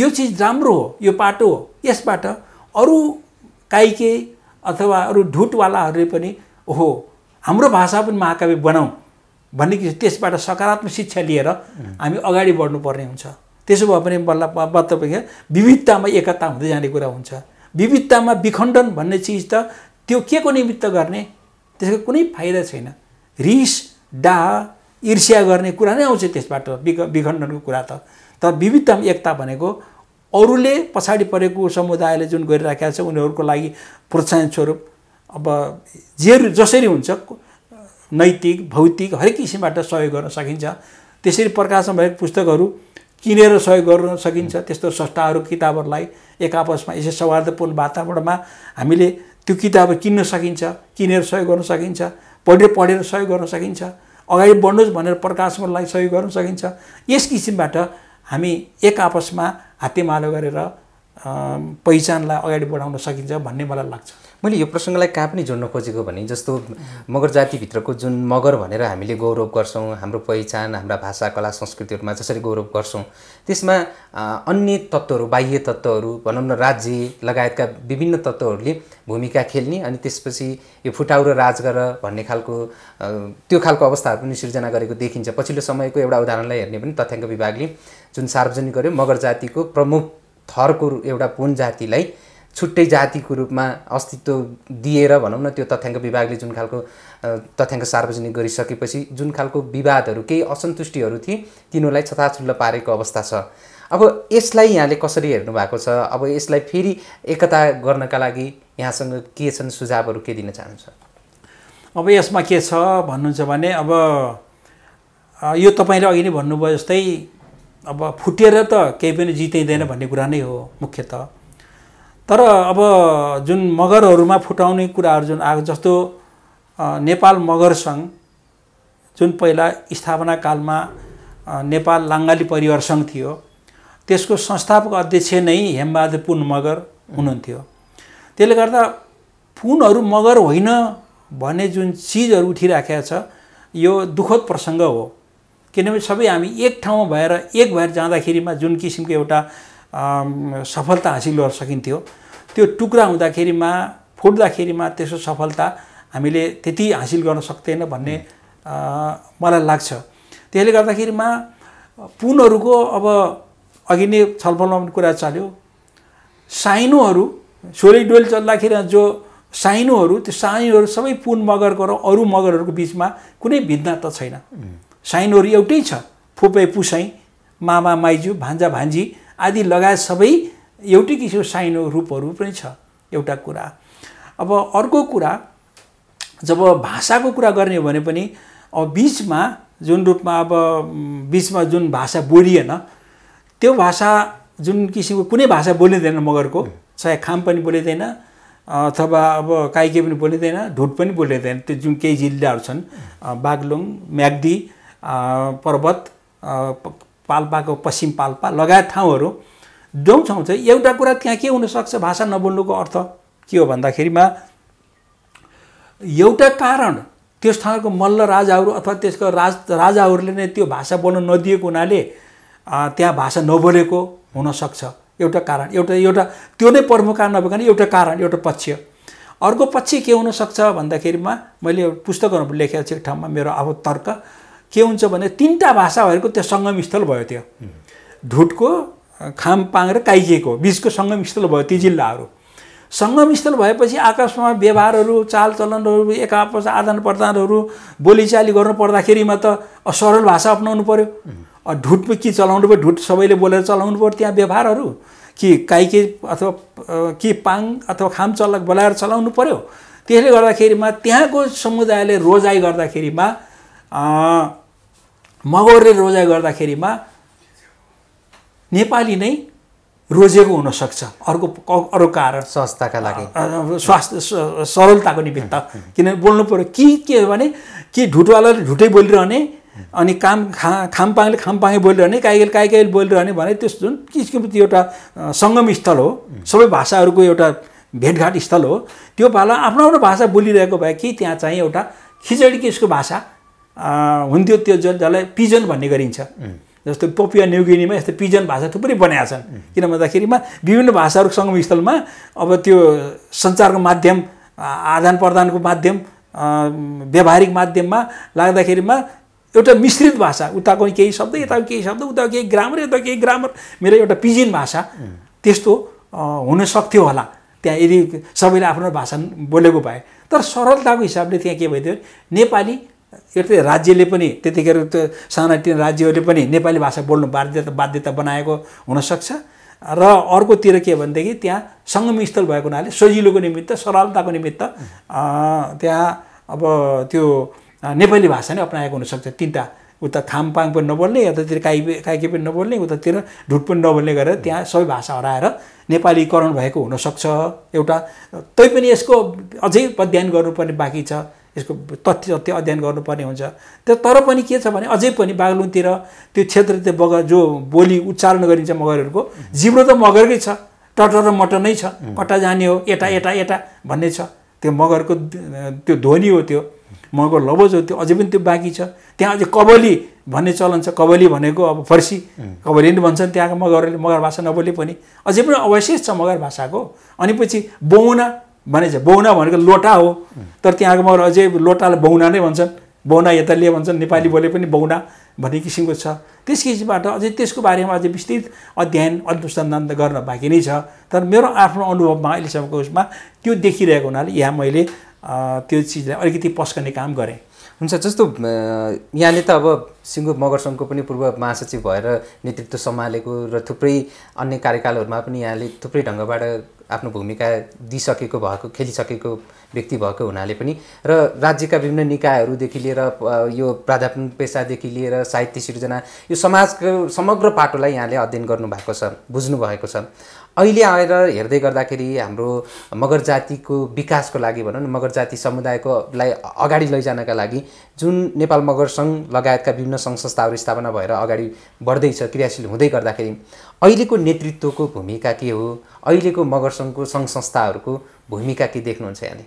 यो चिज राम्रो हो यो पाटो हो यसबाट अरू काइके अथवा अरू ढुटवालाहरूले पनि हो हाम्रो भाषा पनि महाकाव्य बनाऊ भन्ने कि त्यसबाट सकारात्मक शिक्षा लिएर हामी अगाडि बढ्नुपर्ने हुन्छ त्यसो भए पनि बल्ल बल्ल विविधतामा एकता हुँदै जाने कुरा हुन्छ विविधतामा विखण्डन भन्ने चिज त त्यो के को निमित्त गर्ने त्यसको कुनै फाइदा छैन रिस डाह ईर्ष्या गर्ने कुरा नै आउँछ त्यसबाट विखण्डनको कुरा त तर विविधतामा एकता भनेको अरूले पछाडि परेको समुदायले जुन गरिराखेको छ उनीहरूको लागि प्रोत्साहन स्वरूप अब जे जसरी हुन्छ नैतिक भौतिक हरेक किसिमबाट सहयोग गर्न सकिन्छ त्यसरी प्रकाशन भएको पुस्तकहरू किनेर सहयोग गर्न सकिन्छ त्यस्तो संस्थाहरू किताबहरूलाई एक आपसमा यसै सौहार्दपूर्ण वातावरणमा हामीले त्यो किताब किन्न सकिन्छ किनेर सहयोग गर्न सकिन्छ पढेर पढेर सहयोग गर्न सकिन्छ अगाडि बढ्नुहोस् भनेर प्रकाशनलाई सहयोग गर्न सकिन्छ यस किसिमबाट हामी एक आपसमा हातेमालो गरेर पहिचानलाई अगाडि बढाउन सकिन्छ भन्ने मलाई लाग्छ मैले यो प्रसङ्गलाई कहाँ पनि जोड्न खोजेको भने जस्तो मगर जातिभित्रको जुन मगर भनेर हामीले गौरव गर्छौँ हाम्रो पहिचान हाम्रा भाषा कला संस्कृतिहरूमा जसरी गौरव गर्छौँ त्यसमा अन्य तत्त्वहरू बाह्य तत्त्वहरू भनौँ न राज्य लगायतका विभिन्न तत्त्वहरूले भूमिका खेल्ने अनि त्यसपछि यो फुटाउ र राजगर भन्ने खालको त्यो खालको अवस्थाहरू पनि सिर्जना गरेको देखिन्छ पछिल्लो समयको एउटा उदाहरणलाई हेर्ने पनि तथ्याङ्क विभागले जुन सार्वजनिक गर्यो मगर जातिको प्रमुख थरको एउटा पुन जातिलाई छुट्टै जातिको रूपमा अस्तित्व दिएर भनौँ न त्यो तथ्याङ्क विभागले जुन खालको तथ्याङ्क सार्वजनिक गरिसकेपछि जुन खालको विवादहरू केही असन्तुष्टिहरू थिए तिनीहरूलाई छताछुल्ल पारेको अवस्था छ अब यसलाई यहाँले कसरी हेर्नु भएको छ अब यसलाई फेरि एकता गर्नका लागि यहाँसँग के छन् सुझावहरू के दिन चाहनुहुन्छ अब यसमा के छ भन्नुहुन्छ भने अब यो तपाईँले अघि नै भन्नुभयो जस्तै अब फुटेर त केही पनि जितिँदैन भन्ने कुरा नै हो मुख्यत तर अब जुन मगरहरूमा फुटाउने कुराहरू जुन आएको जस्तो नेपाल मगर सङ्घ जुन पहिला स्थापना कालमा नेपाल लाङ्गाली परिवार सङ्घ थियो त्यसको संस्थापक अध्यक्ष नै हेमबहादुर पुन मगर हुनुहुन्थ्यो त्यसले गर्दा पुनहरू मगर होइन भन्ने जुन चिजहरू उठिराखेको छ यो दुःखद प्रसङ्ग हो किनभने सबै हामी एक ठाउँमा भएर एक भएर जाँदाखेरिमा जुन किसिमको एउटा सफलता हासिल गर्न सकिन्थ्यो त्यो टुक्रा हुँदाखेरिमा फुट्दाखेरिमा त्यसो सफलता हामीले त्यति हासिल गर्न सक्दैन भन्ने मलाई लाग्छ त्यसले गर्दाखेरिमा पुनहरूको अब अघि नै छलफलमा पनि कुरा चल्यो साइनोहरू सोरै डोल चल्दाखेरि जो साइनोहरू त्यो साइनोहरू सबै पुन मगरको र अरू मगरहरूको बिचमा कुनै भिन्नता त छैन साइनोहरू एउटै छ फुपे पुसै मामा माइजू भान्जा भान्जी आदि लगायत सबै एउटै किसिमको साइनो रूपहरू पनि छ एउटा कुरा अब अर्को कुरा जब भाषाको कुरा गर्ने हो भने पनि अब बिचमा जुन रूपमा अब बिचमा जुन भाषा बोलिएन त्यो भाषा जुन किसिमको कुनै भाषा बोलिँदैन मगरको चाहे खाम पनि बोलिँदैन अथवा अब काइके पनि बोलिँदैन ढुट पनि बोलिँदैन त्यो जुन केही जिल्लाहरू छन् बागलुङ म्याग्दी पर्वत पाल्पाको पश्चिम पाल्पा लगायत ठाउँहरू जुन ठाउँ चाहिँ एउटा कुरा त्यहाँ के हुनसक्छ भाषा नबोल्नुको अर्थ के हो भन्दाखेरिमा एउटा कारण त्यस ठाउँको मल्ल राजाहरू अथवा त्यसको राज राजाहरूले नै त्यो भाषा बोल्न नदिएको हुनाले त्यहाँ भाषा नबोलेको हुनसक्छ एउटा कारण एउटा एउटा त्यो नै प्रमुख कारण नभएको एउटा कारण एउटा पक्ष अर्को पक्ष के हुनसक्छ भन्दाखेरिमा मैले पुस्तकहरू लेखेको छु एक ठाउँमा मेरो अब तर्क के हुन्छ भने तिनवटा भाषाहरूको त्यो सङ्गमस्थल भयो त्यो ढुटको खामपाङ र काइजेको बिचको सङ्गमस्थल भयो ती जिल्लाहरू सङ्गमस्थल भएपछि आकाशमा व्यवहारहरू चालचलनहरू आपस आदान प्रदानहरू बोलीचाली गर्नु पर्दाखेरिमा त सरल भाषा अप्नाउनु पऱ्यो ढुटमा के चलाउनु पऱ्यो ढुट सबैले बोलेर चलाउनु पऱ्यो त्यहाँ व्यवहारहरू कि काइके अथवा के पाङ अथवा खाम चलक बोलाएर चलाउनु पऱ्यो त्यसले गर्दाखेरिमा त्यहाँको समुदायले रोजाइ गर्दाखेरिमा मगरले रोजा गर्दाखेरिमा नेपाली नै रोजेको हुनसक्छ अर्को अरू कारण स्वास्थ्यका लागि स्वास्थ्य सरलताको निमित्त किनभने बोल्नु पऱ्यो कि के भने कि ढुटवालाले ढुटै बोलिरहने अनि काम खा खामपाङले खामपाङै बोलिरहने काइकेल काइकेल बोलिरहने भने त्यो जुन किसिमको त्यो एउटा सङ्गम स्थल हो सबै भाषाहरूको एउटा भेटघाट स्थल हो त्यो पाला आफ्नो आफ्नो भाषा बोलिरहेको भए कि त्यहाँ चाहिँ एउटा खिचडी किसको भाषा हुन्थ्यो त्यो जसलाई पिजन भन्ने गरिन्छ जस्तो पोपिया न्युगिनीमा यस्तो पिजन भाषा थुप्रै बनाएका छन् किन भन्दाखेरिमा विभिन्न भाषाहरू सङ्गमस्थलमा अब त्यो सञ्चारको माध्यम आदान प्रदानको माध्यम व्यावहारिक माध्यममा लाग्दाखेरिमा एउटा मिश्रित भाषा उताको केही शब्द यताको केही शब्द उताको केही ग्रामर यताको केही ग्रामर मेरो एउटा पिजिन भाषा त्यस्तो हुन सक्थ्यो होला त्यहाँ यदि सबैले आफ्नो भाषा बोलेको भए तर सरलताको हिसाबले त्यहाँ के भइदियो नेपाली यस्तै राज्यले पनि त्यतिखेर त्यो सानातिना राज्यहरूले पनि नेपाली भाषा बोल्नु बाध्यता बाध्यता बनाएको हुनसक्छ र अर्कोतिर के भनेदेखि त्यहाँ सङ्गमस्थल स्थल भएको हुनाले सजिलोको निमित्त सरलताको निमित्त त्यहाँ अब त्यो नेपाली भाषा नै अप्नाएको हुनसक्छ तिनवटा उता थामपाङ पनि नबोल्ने यतातिर काइपे काइके पनि नबोल्ने उतातिर ढुट पनि नबोल्ने गरेर त्यहाँ सबै भाषा हराएर नेपालीकरण भएको हुनसक्छ एउटा तैपनि यसको अझै अध्ययन गर्नुपर्ने बाँकी छ यसको तथ्य तथ्य अध्ययन गर्नुपर्ने हुन्छ त्यो तर पनि के छ भने अझै पनि बागलुङतिर त्यो क्षेत्र त्यो बग जो बोली उच्चारण गरिन्छ मगरहरूको जिब्रो त मगरकै छ टटर र मट नै छ कट्टा जाने हो एटा एटा एटा भन्ने छ त्यो मगरको त्यो ध्वनि हो त्यो मगरको लबज हो त्यो अझै पनि त्यो बाँकी छ त्यहाँ अझै कबली भन्ने चलन छ कबली भनेको अब फर्सी कबली नि भन्छन् त्यहाँको मगरहरूले मगर भाषा नबोले पनि अझै पनि अवशेष छ मगर भाषाको अनि पछि बहुना भनेपछि बहुना भनेको लोटा हो तर त्यहाँको मगर अझै लोटालाई बहुना नै भन्छन् बहुना लिए भन्छन् नेपाली बोले पनि बहुना भन्ने किसिमको छ त्यस किसिमबाट अझै त्यसको बारेमा अझै विस्तृत अध्ययन अनुसन्धान त गर्न बाँकी नै छ तर मेरो आफ्नो अनुभवमा अहिलेसम्मको उसमा त्यो देखिरहेको हुनाले यहाँ मैले त्यो चिजलाई अलिकति पस्कने काम गरेँ हुन्छ जस्तो यहाँले त अब मगर मगरसङ्घको पनि पूर्व महासचिव भएर नेतृत्व सम्हालेको र थुप्रै अन्य कार्यकालहरूमा पनि यहाँले थुप्रै ढङ्गबाट आफ्नो भूमिका दिइसकेको भएको खेलिसकेको व्यक्ति भएको हुनाले पनि र राज्यका विभिन्न निकायहरूदेखि लिएर यो प्राध्यापन पेसादेखि लिएर साहित्य सिर्जना यो समाजको समग्र पाटोलाई यहाँले अध्ययन गर्नुभएको छ बुझ्नुभएको छ अहिले आएर हेर्दै गर्दाखेरि हाम्रो मगर जातिको विकासको लागि भनौँ न मगर जाति समुदायको लाई अगाडि लैजानका लागि जुन नेपाल मगर सङ्घ लगायतका विभिन्न सङ्घ संस्थाहरू स्थापना भएर अगाडि बढ्दैछ क्रियाशील हुँदै गर्दाखेरि अहिलेको नेतृत्वको भूमिका के हो अहिलेको मगर सङ्घको सङ्घ संस्थाहरूको भूमिका के देख्नुहुन्छ यहाँले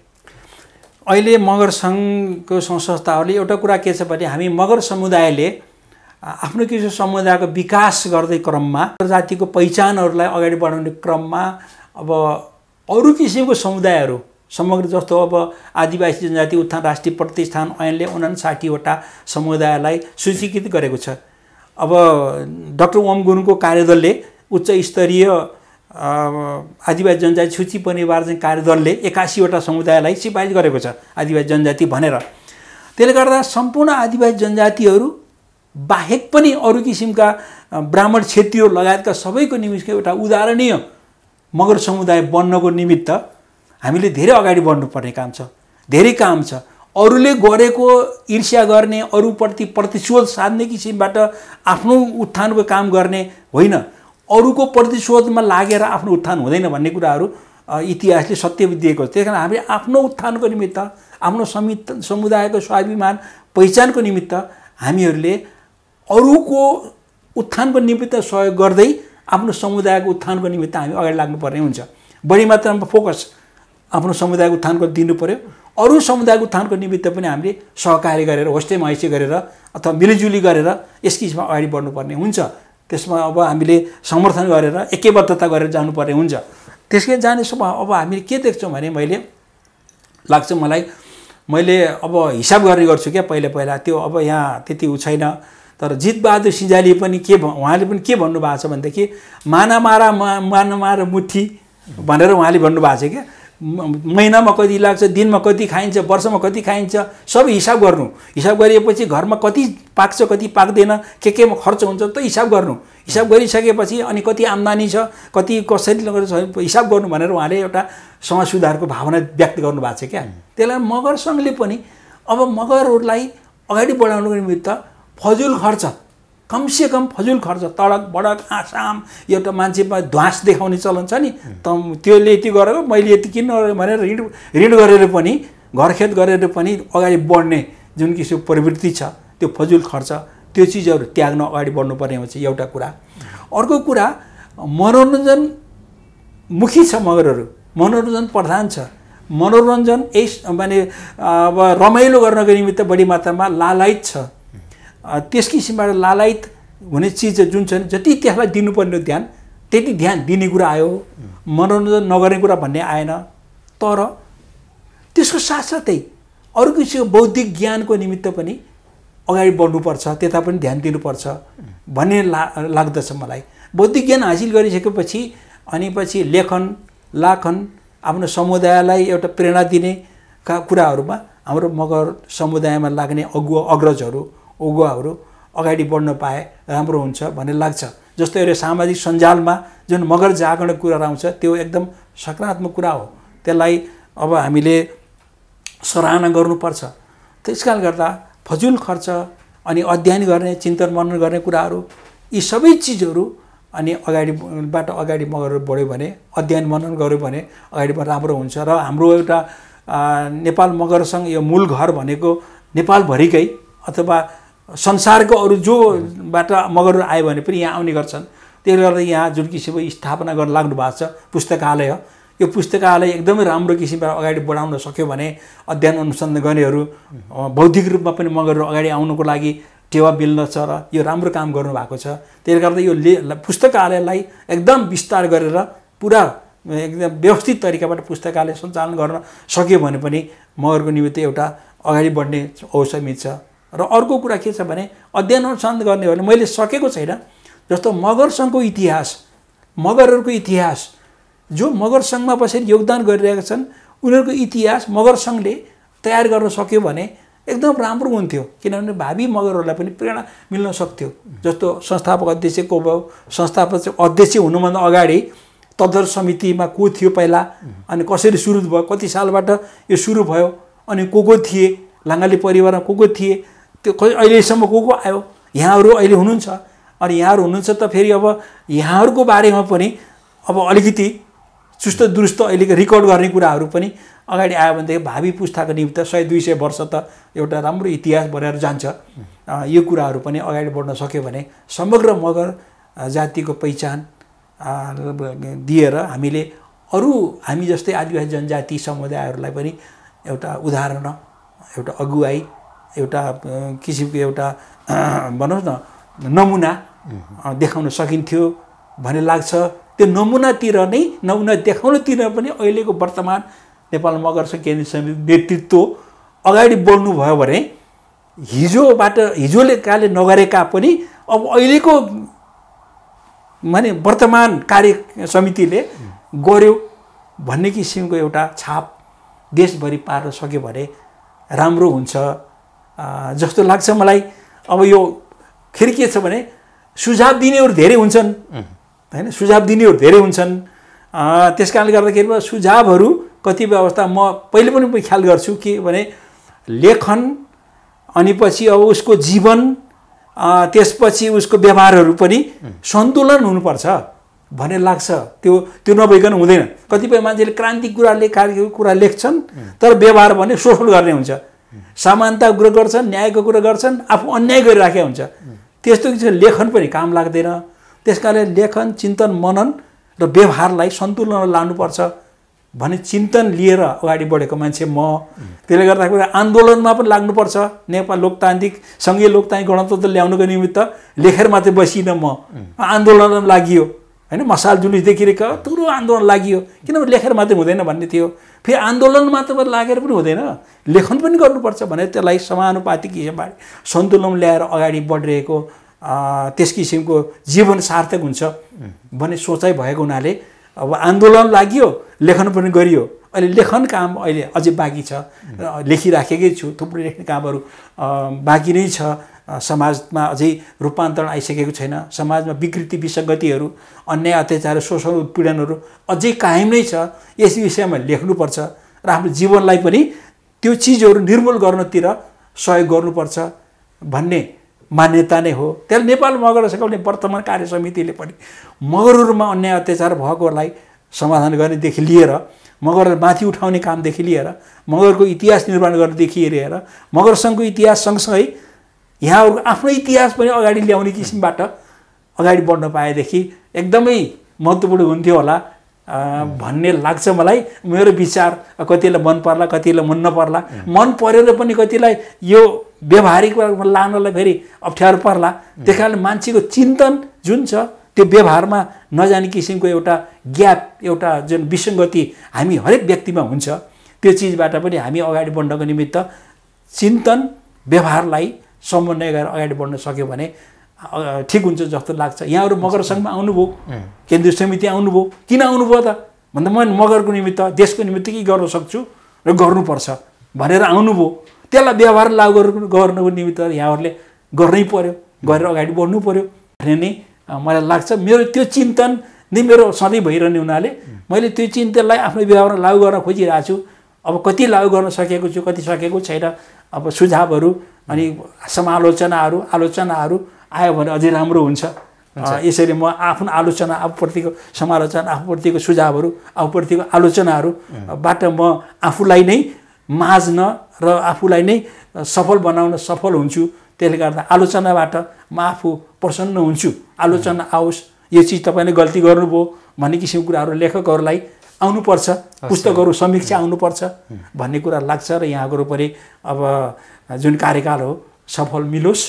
अहिले मगर सङ्घको सङ्घ संस्थाहरूले एउटा कुरा के छ भने हामी मगर समुदायले आफ्नो किसिम समुदायको विकास गर्दै क्रममा प्रजातिको पहिचानहरूलाई अगाडि बढाउने क्रममा अब अरू किसिमको समुदायहरू समग्र जस्तो अब आदिवासी जनजाति उत्थान राष्ट्रिय प्रतिष्ठान ऐनले उनासाठीवटा समुदायलाई सूचीकृत गरेको छ अब डक्टर ओम गुरुङको कार्यदलले उच्च स्तरीय आदिवासी जनजाति सूची परिवार चाहिँ कार्यदलले एकासीवटा समुदायलाई सिफारिस गरेको छ आदिवासी जनजाति भनेर त्यसले गर्दा सम्पूर्ण आदिवासी जनजातिहरू बाहेक पनि अरू किसिमका ब्राह्मण क्षेत्रीय लगायतका सबैको निमित्त एउटा उदाहरणीय मगर समुदाय बन्नको निमित्त हामीले धेरै अगाडि बढ्नुपर्ने काम छ धेरै काम छ अरूले गरेको ईर्ष्या गर्ने अरूप्रति प्रतिशोध साध्ने किसिमबाट आफ्नो उत्थानको काम गर्ने होइन अरूको प्रतिशोधमा लागेर आफ्नो उत्थान हुँदैन भन्ने कुराहरू इतिहासले सत्य दिएको त्यस कारण हामीले आफ्नो उत्थानको निमित्त आफ्नो समित समुदायको स्वाभिमान पहिचानको निमित्त हामीहरूले अरूको उत्थानको निमित्त सहयोग गर्दै आफ्नो समुदायको उत्थानको निमित्त हामी अगाडि लाग्नुपर्ने हुन्छ बढी मात्रामा फोकस आफ्नो समुदायको उत्थानको दिनु पऱ्यो अरू समुदायको उत्थानको निमित्त पनि हामीले सहकार्य गरेर होस्टे हैसी गरेर अथवा मिलिजुली गरेर यस किसिममा अगाडि बढ्नुपर्ने हुन्छ त्यसमा अब हामीले समर्थन गरेर एकैबद्धता गरेर जानुपर्ने हुन्छ त्यसकै जाने अब हामीले के देख्छौँ भने मैले लाग्छ मलाई मैले अब हिसाब गर्ने गर्छु क्या पहिला पहिला त्यो अब यहाँ त्यति ऊ छैन तर जितबहादुर सिजालीले पनि के उहाँले पनि के भन्नुभएको छ भनेदेखि मानामारा मा मानामारा मुठी भनेर उहाँले भन्नुभएको छ क्या महिनामा कति लाग्छ दिनमा कति खाइन्छ वर्षमा कति खाइन्छ सब हिसाब गर्नु हिसाब गरिएपछि घरमा कति पाक्छ कति पाक्दैन के केमा खर्च हुन्छ त हिसाब गर्नु हिसाब गरिसकेपछि अनि कति आम्दानी छ कति कसरी हिसाब गर्नु भनेर उहाँले एउटा समाज सुधारको भावना व्यक्त गर्नुभएको छ क्या त्यसलाई मगर सङ्घले पनि अब मगरहरूलाई अगाडि बढाउनुको निमित्त फजुल खर्च कमसेकम फजुल खर्च तडक बडक आसाम एउटा मान्छेमा ध्वास देखाउने चलन छ नि त त्यसले यति गरेर मैले यति किन भनेर ऋण ऋण गरेर पनि घरखेत गरेर पनि अगाडि बढ्ने जुन किसिमको प्रवृत्ति छ त्यो फजुल खर्च त्यो चिजहरू त्याग्न अगाडि बढ्नुपर्ने हुन्छ एउटा कुरा अर्को कुरा मनोरञ्जन मुखी छ मगरहरू मनोरञ्जन प्रधान छ मनोरञ्जन यस माने अब रमाइलो गर्नको निमित्त बढी मात्रामा लालायत छ त्यस किसिमबाट लालायत हुने चिज जुन छन् जति त्यसलाई दिनुपर्ने ध्यान त्यति ध्यान दिने कुरा आयो मनोरञ्जन नगर्ने कुरा भन्ने आएन तर त्यसको साथसाथै अरू किसिमको बौद्धिक ज्ञानको निमित्त पनि अगाडि बढ्नुपर्छ त्यता पनि ध्यान दिनुपर्छ भन्ने ला लाग्दछ मलाई बौद्धिक ज्ञान हासिल गरिसकेपछि अनि पछि लेखन लाखन आफ्नो समुदायलाई एउटा प्रेरणा दिने का कुराहरूमा हाम्रो मगर समुदायमा लाग्ने अगुवा अग्रजहरू उगुवाहरू अगाडि बढ्न पाए राम्रो हुन्छ भन्ने लाग्छ जस्तै एउटा सामाजिक सञ्जालमा जुन मगर जागरण कुराहरू आउँछ त्यो एकदम सकारात्मक कुरा हो त्यसलाई अब हामीले सराहना गर्नुपर्छ त्यस कारणले गर्दा फजुल खर्च अनि अध्ययन गर्ने चिन्तन मनन गर्ने कुराहरू यी सबै चिजहरू अनि अगाडिबाट अगाडि मगर बढ्यो भने अध्ययन मनन गऱ्यो भने अगाडिबाट राम्रो हुन्छ र हाम्रो एउटा नेपाल मगरसँग यो मूल घर भनेको नेपालभरिकै अथवा संसारको अरू जोबाट मगरहरू आयो भने पनि यहाँ आउने गर्छन् त्यसले गर्दा यहाँ जुन किसिमको स्थापना गर्न लाग्नु भएको छ पुस्तकालय यो पुस्तकालय एकदमै राम्रो किसिमबाट अगाडि बढाउन सक्यो भने अध्ययन अनुसन्धान गर्नेहरू बौद्धिक रूपमा पनि मगरहरू अगाडि आउनुको लागि टेवा छ र यो राम्रो काम गर्नुभएको छ त्यसले गर्दा यो ले पुस्तकालयलाई एकदम विस्तार गरेर पुरा एकदम व्यवस्थित तरिकाबाट पुस्तकालय सञ्चालन गर्न सक्यो भने पनि मगरको निमित्त एउटा अगाडि बढ्ने अवसर मिल्छ र अर्को कुरा के छ भने अध्ययन अनुसन्धान गर्ने हो भने मैले सकेको छैन जस्तो मगरसङ्घको इतिहास मगरहरूको इतिहास जो मगरसङ्घमा बसेर योगदान गरिरहेका छन् उनीहरूको इतिहास मगरसङ्घले तयार गर्न सक्यो भने एकदम राम्रो हुन्थ्यो किनभने भावी मगरहरूलाई पनि प्रेरणा मिल्न सक्थ्यो जस्तो संस्थापक अध्यक्षको संस्थापक अध्यक्ष हुनुभन्दा अगाडि तदर समितिमा को थियो पहिला अनि कसरी सुरु भयो कति सालबाट यो सुरु भयो अनि को को थिए लाङ्गाली परिवारमा को को थिए त्यो खोइ अहिलेसम्म को को आयो यहाँहरू अहिले हुनुहुन्छ अनि यहाँहरू हुनुहुन्छ त फेरि अब यहाँहरूको बारेमा पनि अब अलिकति चुस्त दुरुस्त अहिले रेकर्ड गर्ने कुराहरू पनि अगाडि आयो भनेदेखि भावी पुस्ताको निम्ति सय दुई सय वर्ष त एउटा राम्रो इतिहास बनाएर जान्छ यो कुराहरू पनि अगाडि बढ्न सक्यो भने समग्र मगर जातिको पहिचान दिएर हामीले अरू हामी जस्तै आदिवासी जनजाति समुदायहरूलाई पनि एउटा उदाहरण एउटा अगुवाई एउटा किसिमको एउटा भनौँ न नमुना देखाउन सकिन्थ्यो भन्ने लाग्छ त्यो नमुनातिर नै नमुना देखाउनतिर पनि अहिलेको वर्तमान नेपाल मगर केन्द्रीय समिति नेतृत्व अगाडि बोल्नुभयो भने हिजोबाट हिजोले काले नगरेका पनि अब अहिलेको माने वर्तमान कार्य समितिले गर्यो भन्ने किसिमको एउटा छाप देशभरि पार्न सक्यो भने राम्रो हुन्छ जस्तो लाग्छ मलाई अब यो खेरि के छ भने सुझाव दिनेहरू धेरै हुन्छन् होइन सुझाव दिनेहरू धेरै हुन्छन् त्यस कारणले गर्दाखेरि सुझावहरू कतिपय अवस्था म पहिले पनि ख्याल गर्छु के भने लेखन अनि पछि अब उसको जीवन त्यसपछि उसको व्यवहारहरू पनि सन्तुलन हुनुपर्छ भन्ने लाग्छ त्यो त्यो नभइकन हुँदैन कतिपय मान्छेले क्रान्ति कुरा लेखा कुरा लेख्छन् तर व्यवहार भने शोषण गर्ने हुन्छ समानता कुरा गर्छन् न्यायको कुरा गर्छन् आफू अन्याय गरिराखेको हुन्छ त्यस्तो किसिमको लेखन पनि काम लाग्दैन त्यस कारणले लेखन चिन्तन मनन र व्यवहारलाई सन्तुलनमा लानुपर्छ भन्ने चिन्तन लिएर अगाडि बढेको मान्छे म त्यसले गर्दाखेरि आन्दोलनमा पनि लाग्नुपर्छ नेपाल लोकतान्त्रिक सङ्घीय लोकतान्त्रिक गणतन्त्र ल्याउनुको निमित्त लेखेर मात्रै बसिनँ म आन्दोलनमा लागियो होइन मसाल जुलुस देखिरहेको थुप्रो आन्दोलन लागियो किनभने लेखेर मात्रै हुँदैन भन्ने थियो फेरि आन्दोलन मात्र लागेर पनि हुँदैन लेखन पनि गर्नुपर्छ भनेर त्यसलाई समानुपातिक हिसाबबाट सन्तुलन ल्याएर अगाडि बढिरहेको त्यस किसिमको जीवन सार्थक हुन्छ भन्ने सोचाइ भएको हुनाले अब आन्दोलन लाग्यो लेखन पनि गरियो अहिले लेखन काम अहिले अझै बाँकी छ लेखिराखेकै छु थुप्रै लेख्ने कामहरू बाँकी नै छ समाजमा अझै रूपान्तरण आइसकेको छैन समाजमा विकृति विसङ्गतिहरू अन्याय अत्याचार शोषण उत्पीडनहरू अझै कायम नै छ यस विषयमा लेख्नुपर्छ र आफ्नो जीवनलाई पनि त्यो चिजहरू निर्मूल गर्नतिर सहयोग गर्नुपर्छ भन्ने मान्यता नै हो त्यसले नेपाल मगर सकाउने वर्तमान कार्य समितिले पनि मगरहरूमा अन्याय अत्याचार भएकोलाई समाधान गर्नेदेखि लिएर मगरलाई माथि उठाउने कामदेखि लिएर मगरको इतिहास निर्माण गर्नेदेखि लिएर मगर सङ्घको इतिहास सँगसँगै यहाँहरूको आफ्नो इतिहास पनि अगाडि ल्याउने किसिमबाट अगाडि बढ्न पाएदेखि एकदमै महत्त्वपूर्ण हुन्थ्यो होला भन्ने लाग्छ मलाई मेरो विचार कतिलाई मन पर्ला कतिलाई मन नपर्ला मन परेर पनि कतिलाई यो व्यवहारिक लानलाई फेरि अप्ठ्यारो पर्ला त्यस कारणले मान्छेको चिन्तन जुन छ त्यो व्यवहारमा नजाने किसिमको एउटा ग्याप एउटा जुन विसङ्गति हामी हरेक व्यक्तिमा हुन्छ त्यो चिजबाट पनि हामी अगाडि बढ्नको निमित्त चिन्तन व्यवहारलाई समन्वय गरेर अगाडि बढ्न सक्यो भने ठिक हुन्छ जस्तो लाग्छ यहाँहरू मगर सङ्घमा आउनुभयो केन्द्रीय समिति आउनुभयो किन आउनुभयो त भन्दा म मगरको निमित्त देशको निमित्त के गर्न सक्छु र गर्नुपर्छ भनेर आउनुभयो त्यसलाई व्यवहार लागु गर्नुको निमित्त यहाँहरूले गर्नै पर्यो गरेर अगाडि बढ्नु पर्यो भने नै मलाई लाग्छ मेरो त्यो चिन्तन नि मेरो सधैँ भइरहने हुनाले मैले त्यो चिन्तनलाई आफ्नो व्यवहारमा लागु गर्न खोजिरहेको छु अब कति लागू गर्न सकेको छु कति सकेको छैन अब सुझावहरू अनि समालोचनाहरू आलोचनाहरू आयो भने अझै राम्रो हुन्छ यसरी म आफ्नो आलोचना आफूप्रतिको समालोचना आफूप्रतिको सुझावहरू आफूप्रतिको आलोचनाहरूबाट म आफूलाई नै माझ्न र आफूलाई नै सफल बनाउन सफल हुन्छु त्यसले गर्दा आलोचनाबाट म आफू प्रसन्न हुन्छु आलोचना आओस् यो चिज तपाईँले गल्ती गर्नुभयो भन्ने किसिमको कुराहरू लेखकहरूलाई आउनुपर्छ पुस्तकहरू समीक्षा आउनुपर्छ भन्ने कुरा लाग्छ र यहाँको वरिपरि अब जुन कार्यकाल हो सफल मिलोस्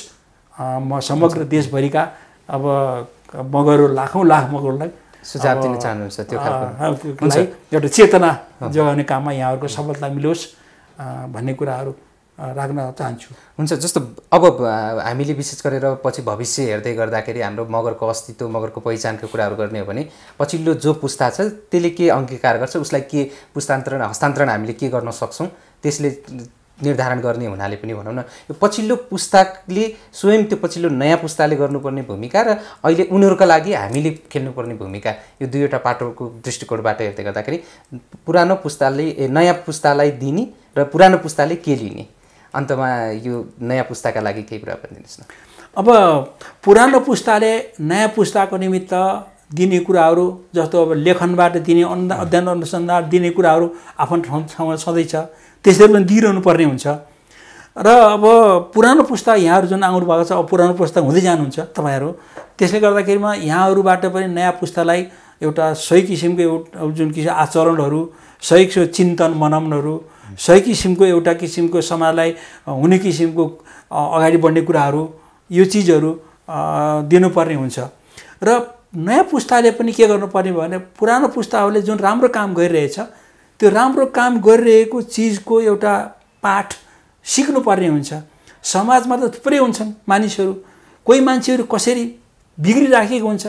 म समग्र देशभरिका अब मगरहरू लाखौँ लाख मगरलाई सुझाव दिन चाहनुहुन्छ त्यो एउटा चेतना जोगाउने काममा यहाँहरूको सफलता मिलोस् भन्ने कुराहरू राख्न चाहन्छु हुन्छ जस्तो अब हामीले विशेष गरेर पछि भविष्य हेर्दै गर्दाखेरि हाम्रो मगरको अस्तित्व मगरको पहिचानको कुराहरू गर्ने हो भने पछिल्लो जो पुस्ता छ त्यसले के अङ्गीकार गर्छ उसलाई के पुस्तान्तरण हस्तान्तरण हामीले के गर्न सक्छौँ त्यसले निर्धारण गर्ने हुनाले पनि भनौँ न यो पछिल्लो पुस्ताले स्वयं त्यो पछिल्लो नयाँ पुस्ताले गर्नुपर्ने भूमिका र अहिले उनीहरूका लागि हामीले खेल्नुपर्ने भूमिका यो दुईवटा पाटोको दृष्टिकोणबाट हेर्दै गर्दाखेरि पुरानो पुस्ताले ए नयाँ पुस्तालाई दिने र पुरानो पुस्ताले के लिने अन्तमा यो नयाँ पुस्ताका लागि केही कुरा भनिदिनुहोस् न अब पुरानो पुस्ताले नयाँ पुस्ताको निमित्त दिने कुराहरू जस्तो अब लेखनबाट दिने अध्ययन अनुसन्धान दिने कुराहरू आफ्नो ठाउँ ठाउँमा छँदैछ त्यसरी पनि दिइरहनु पर्ने हुन्छ र अब पुरानो पुस्ता यहाँहरू जुन आउनु भएको छ अब पुरानो पुस्ता हुँदै जानुहुन्छ तपाईँहरू त्यसले गर्दाखेरिमा यहाँहरूबाट पनि नयाँ पुस्तालाई एउटा सही किसिमको एउटा जुन किसिम आचरणहरू सही किसिमको चिन्तन मनमनहरू सही किसिमको एउटा किसिमको समाजलाई हुने किसिमको अगाडि बढ्ने कुराहरू यो चिजहरू दिनुपर्ने हुन्छ र नयाँ पुस्ताले पनि के गर्नुपर्ने भने पुरानो पुस्ताहरूले जुन राम्रो काम गरिरहेछ त्यो राम्रो काम गरिरहेको चिजको एउटा पाठ सिक्नुपर्ने हुन्छ समाजमा त थुप्रै हुन्छन् मानिसहरू कोही मान्छेहरू कसरी बिग्रिराखेको हुन्छ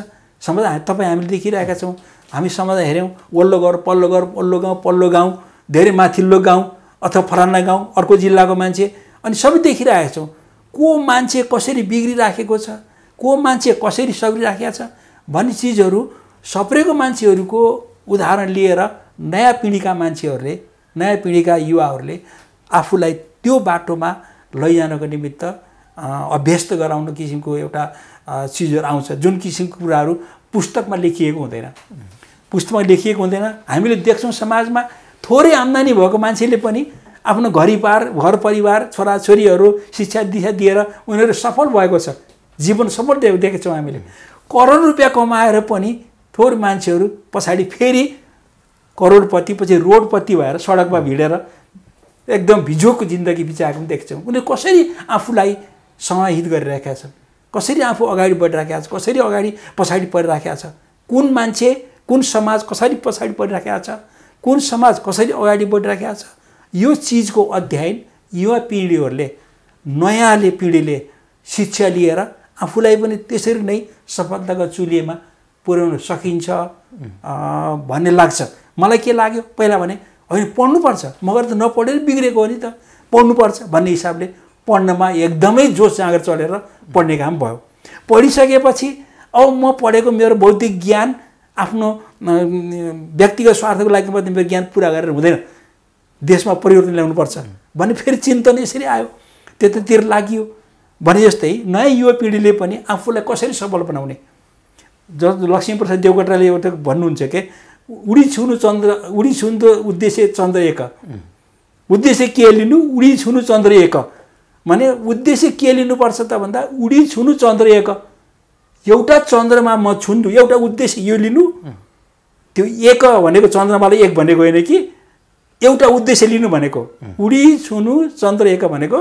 समाज तपाईँ हामीले देखिरहेका छौँ हामी समाज हेऱ्यौँ ओल्लो घर पल्लो घर ओल्लो गाउँ पल्लो गाउँ धेरै माथिल्लो गाउँ अथवा फलाना गाउँ अर्को जिल्लाको मान्छे अनि सबै देखिरहेका छौँ को मान्छे कसरी बिग्रिराखेको छ को मान्छे कसरी सग्रिराखेको छ भन्ने चिजहरू सप्रेको मान्छेहरूको उदाहरण लिएर नयाँ पिँढीका मान्छेहरूले नयाँ पिँढीका युवाहरूले आफूलाई त्यो बाटोमा लैजानको निमित्त अभ्यस्त गराउने किसिमको एउटा चिजहरू आउँछ जुन किसिमको कुराहरू पुस्तकमा लेखिएको हुँदैन पुस्तकमा लेखिएको हुँदैन हामीले देख्छौँ समाजमा थोरै आम्दानी भएको मान्छेले पनि आफ्नो घरिपार घर परिवार छोराछोरीहरू शिक्षा दिशा दिएर उनीहरू सफल भएको छ जीवन सफल देखेको हामीले करोड रुपियाँ कमाएर पनि थोरै मान्छेहरू पछाडि फेरि करोडपति पछि रोडपति भएर सडकमा भिडेर एकदम भिजोको जिन्दगी बिचाएको पनि देख्छौँ उनीहरू कसरी आफूलाई समाहित गरिरहेका छन् कसरी आफू अगाडि बढिराखेका छ कसरी अगाडि पछाडि परिराखेका छ कुन मान्छे कुन समाज कसरी पछाडि परिराखेका छ कुन समाज कसरी अगाडि बढिराखेका छ यो चिजको अध्ययन युवा पिँढीहरूले नयाँले पिँढीले शिक्षा लिएर आफूलाई पनि त्यसरी नै सफलताको चुलिएमा पुर्याउन सकिन्छ भन्ने लाग्छ मलाई के लाग्यो पहिला भने होइन पढ्नुपर्छ मगर त नपढेर बिग्रेको हो नि त पढ्नुपर्छ भन्ने हिसाबले पढ्नमा एकदमै जोस जाँगर चलेर पढ्ने काम भयो पढिसकेपछि औ म पढेको मेरो बौद्धिक ज्ञान आफ्नो व्यक्तिगत स्वार्थको लागि मात्रै मेरो ज्ञान पुरा गरेर हुँदैन देशमा परिवर्तन ल्याउनुपर्छ भने फेरि चिन्तन यसरी आयो त्यतातिर लागियो भने जस्तै नयाँ युवा पिँढीले पनि आफूलाई कसरी सबल बनाउने ज लक्ष्मीप्रसाद देवकोटाले एउटा भन्नुहुन्छ के उडी छुनु चन्द्र उडी छुनु उद्देश्य चन्द्र एक उद्देश्य के लिनु उडी छुनु चन्द्र एक भने उद्देश्य के लिनुपर्छ त भन्दा उडी छुनु चन्द्र एक एउटा चन्द्रमा म छुन्नु एउटा उद्देश्य यो लिनु त्यो एक भनेको चन्द्रमालाई एक भनेको होइन कि एउटा उद्देश्य लिनु भनेको उडी छुनु चन्द्र एक भनेको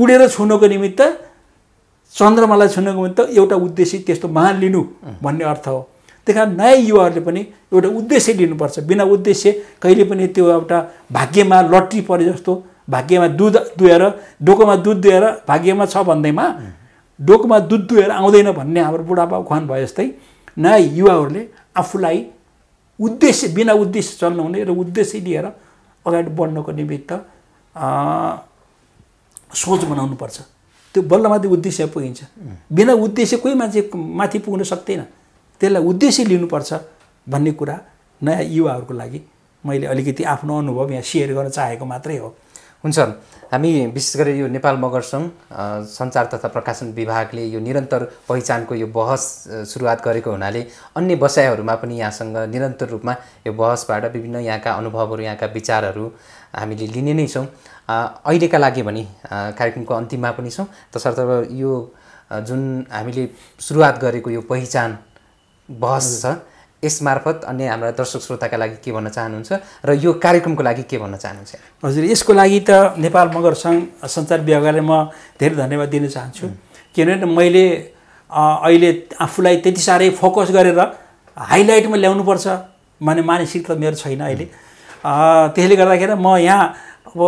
उडेर छुनुको निमित्त चन्द्रमालाई छुनुको निमित्त एउटा उद्देश्य त्यस्तो महान लिनु भन्ने अर्थ हो त्यही कारण नयाँ युवाहरूले पनि एउटा उद्देश्य लिनुपर्छ बिना उद्देश्य कहिले पनि त्यो एउटा भाग्यमा लट्री परे जस्तो भाग्यमा दुध दुएर डोकोमा दुध दुहेर भाग्यमा छ भन्दैमा डोकोमा दुध दुएर आउँदैन भन्ने हाम्रो बुढापा खुवान भयो जस्तै नयाँ युवाहरूले आफूलाई उद्देश्य बिना उद्देश्य चल्नु हुने र उद्देश्य लिएर अगाडि बढ्नको निमित्त सोच बनाउनुपर्छ त्यो बल्ल माथि उद्देश्य पुगिन्छ बिना उद्देश्य कोही मान्छे माथि पुग्न सक्दैन त्यसलाई उद्देश्य लिनुपर्छ भन्ने कुरा नयाँ युवाहरूको लागि मैले अलिकति आफ्नो अनुभव यहाँ सेयर गर्न चाहेको मात्रै हो हुन्छ हामी विशेष गरी यो नेपाल मगर सङ्घ सञ्चार तथा प्रकाशन विभागले यो निरन्तर पहिचानको यो बहस सुरुवात गरेको हुनाले अन्य बसाइहरूमा पनि यहाँसँग निरन्तर रूपमा यो बहसबाट विभिन्न यहाँका अनुभवहरू यहाँका विचारहरू हामीले लिने नै छौँ अहिलेका लागि भने कार्यक्रमको अन्तिममा पनि छौँ तसर्थ यो जुन हामीले सुरुवात गरेको यो पहिचान बहस छ मार्फत अन्य हाम्रा दर्शक श्रोताका लागि के भन्न चाहनुहुन्छ र यो कार्यक्रमको लागि के भन्न चाहनुहुन्छ हजुर यसको लागि त नेपाल मगर सङ्घ सञ्चार विभागलाई म धेरै धन्यवाद दिन चाहन्छु किनभने मैले अहिले आफूलाई त्यति साह्रै फोकस गरेर हाइलाइटमा ल्याउनुपर्छ भन्ने त मेरो छैन अहिले त्यसले गर्दाखेरि म यहाँ अब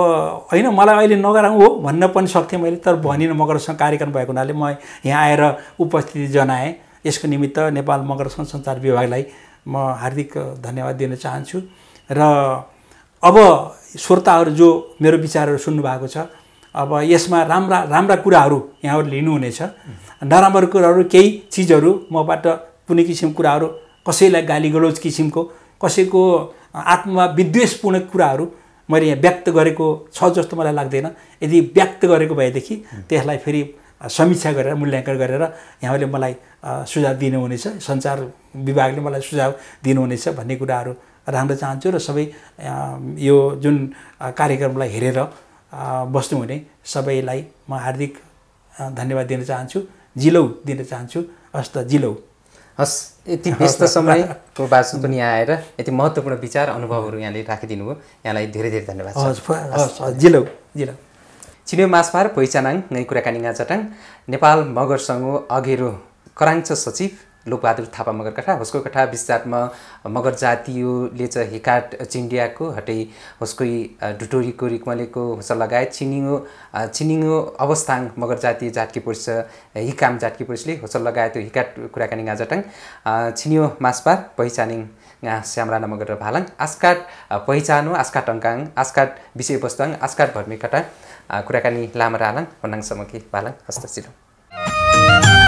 होइन मलाई अहिले नगराउँ हो भन्न पनि सक्थेँ मैले तर भनिनँ मगरसँग कार्यक्रम भएको हुनाले म यहाँ आएर उपस्थिति जनाएँ यसको निमित्त नेपाल मगर सञ्चार विभागलाई म हार्दिक धन्यवाद दिन चाहन्छु र अब श्रोताहरू जो मेरो विचारहरू सुन्नुभएको छ अब यसमा राम्रा राम्रा कुराहरू यहाँहरू लिनुहुनेछ नराम्रो कुराहरू केही चिजहरू मबाट कुनै किसिमको कुराहरू कसैलाई गाली गलोज किसिमको कसैको आत्मा विद्वेषपूर्ण कुराहरू मैले यहाँ व्यक्त गरेको छ जस्तो मलाई लाग्दैन यदि व्यक्त गरेको भएदेखि त्यसलाई फेरि समीक्षा गरेर मूल्याङ्कन गरेर यहाँले मलाई सुझाव दिनुहुनेछ सञ्चार विभागले मलाई सुझाव दिनुहुनेछ भन्ने कुराहरू राख्न चाहन्छु र सबै यो जुन कार्यक्रमलाई हेरेर बस्नुहुने सबैलाई म हार्दिक धन्यवाद दिन चाहन्छु जिलौ दिन चाहन्छु हस् त जिलौ हस् यति व्यस्त समयको वाचन पनि आएर यति महत्त्वपूर्ण विचार अनुभवहरू यहाँले राखिदिनु भयो यहाँलाई धेरै धेरै धन्यवाद हस् हस् जिलौ जिलौ चिन्यो मासपार पहिचानाङ नै कुराकानी गाँचटाङ नेपाल मगर अघेरो कराङ्च सचिव लोकबहादुर थापा मगर कथा होस्को कथा विस्तारमा मगर जातिले चाहिँ हिकाट चिन्डियाको हटै होस्कै डुटोरीको रिक्मलेको होस लगायत चिनिङो चिनिङो अवस्थाङ मगर जातीय जातकी पुरुष हिकाम जातकी पुरुषले होस लगायत हिकाट कुराकानी गाँजाटाङ छिनियो मासपार पहिचानिङ श्यामराना मगर र भालाङ आस्काट पहिचानो आस्काट अङ्काङ आस्काट विषयवस्तुङ आस्काट भर्मेकटाङ कुराकानी लामा रालाङ भन्नाङसम्म कि भालाङ हस्त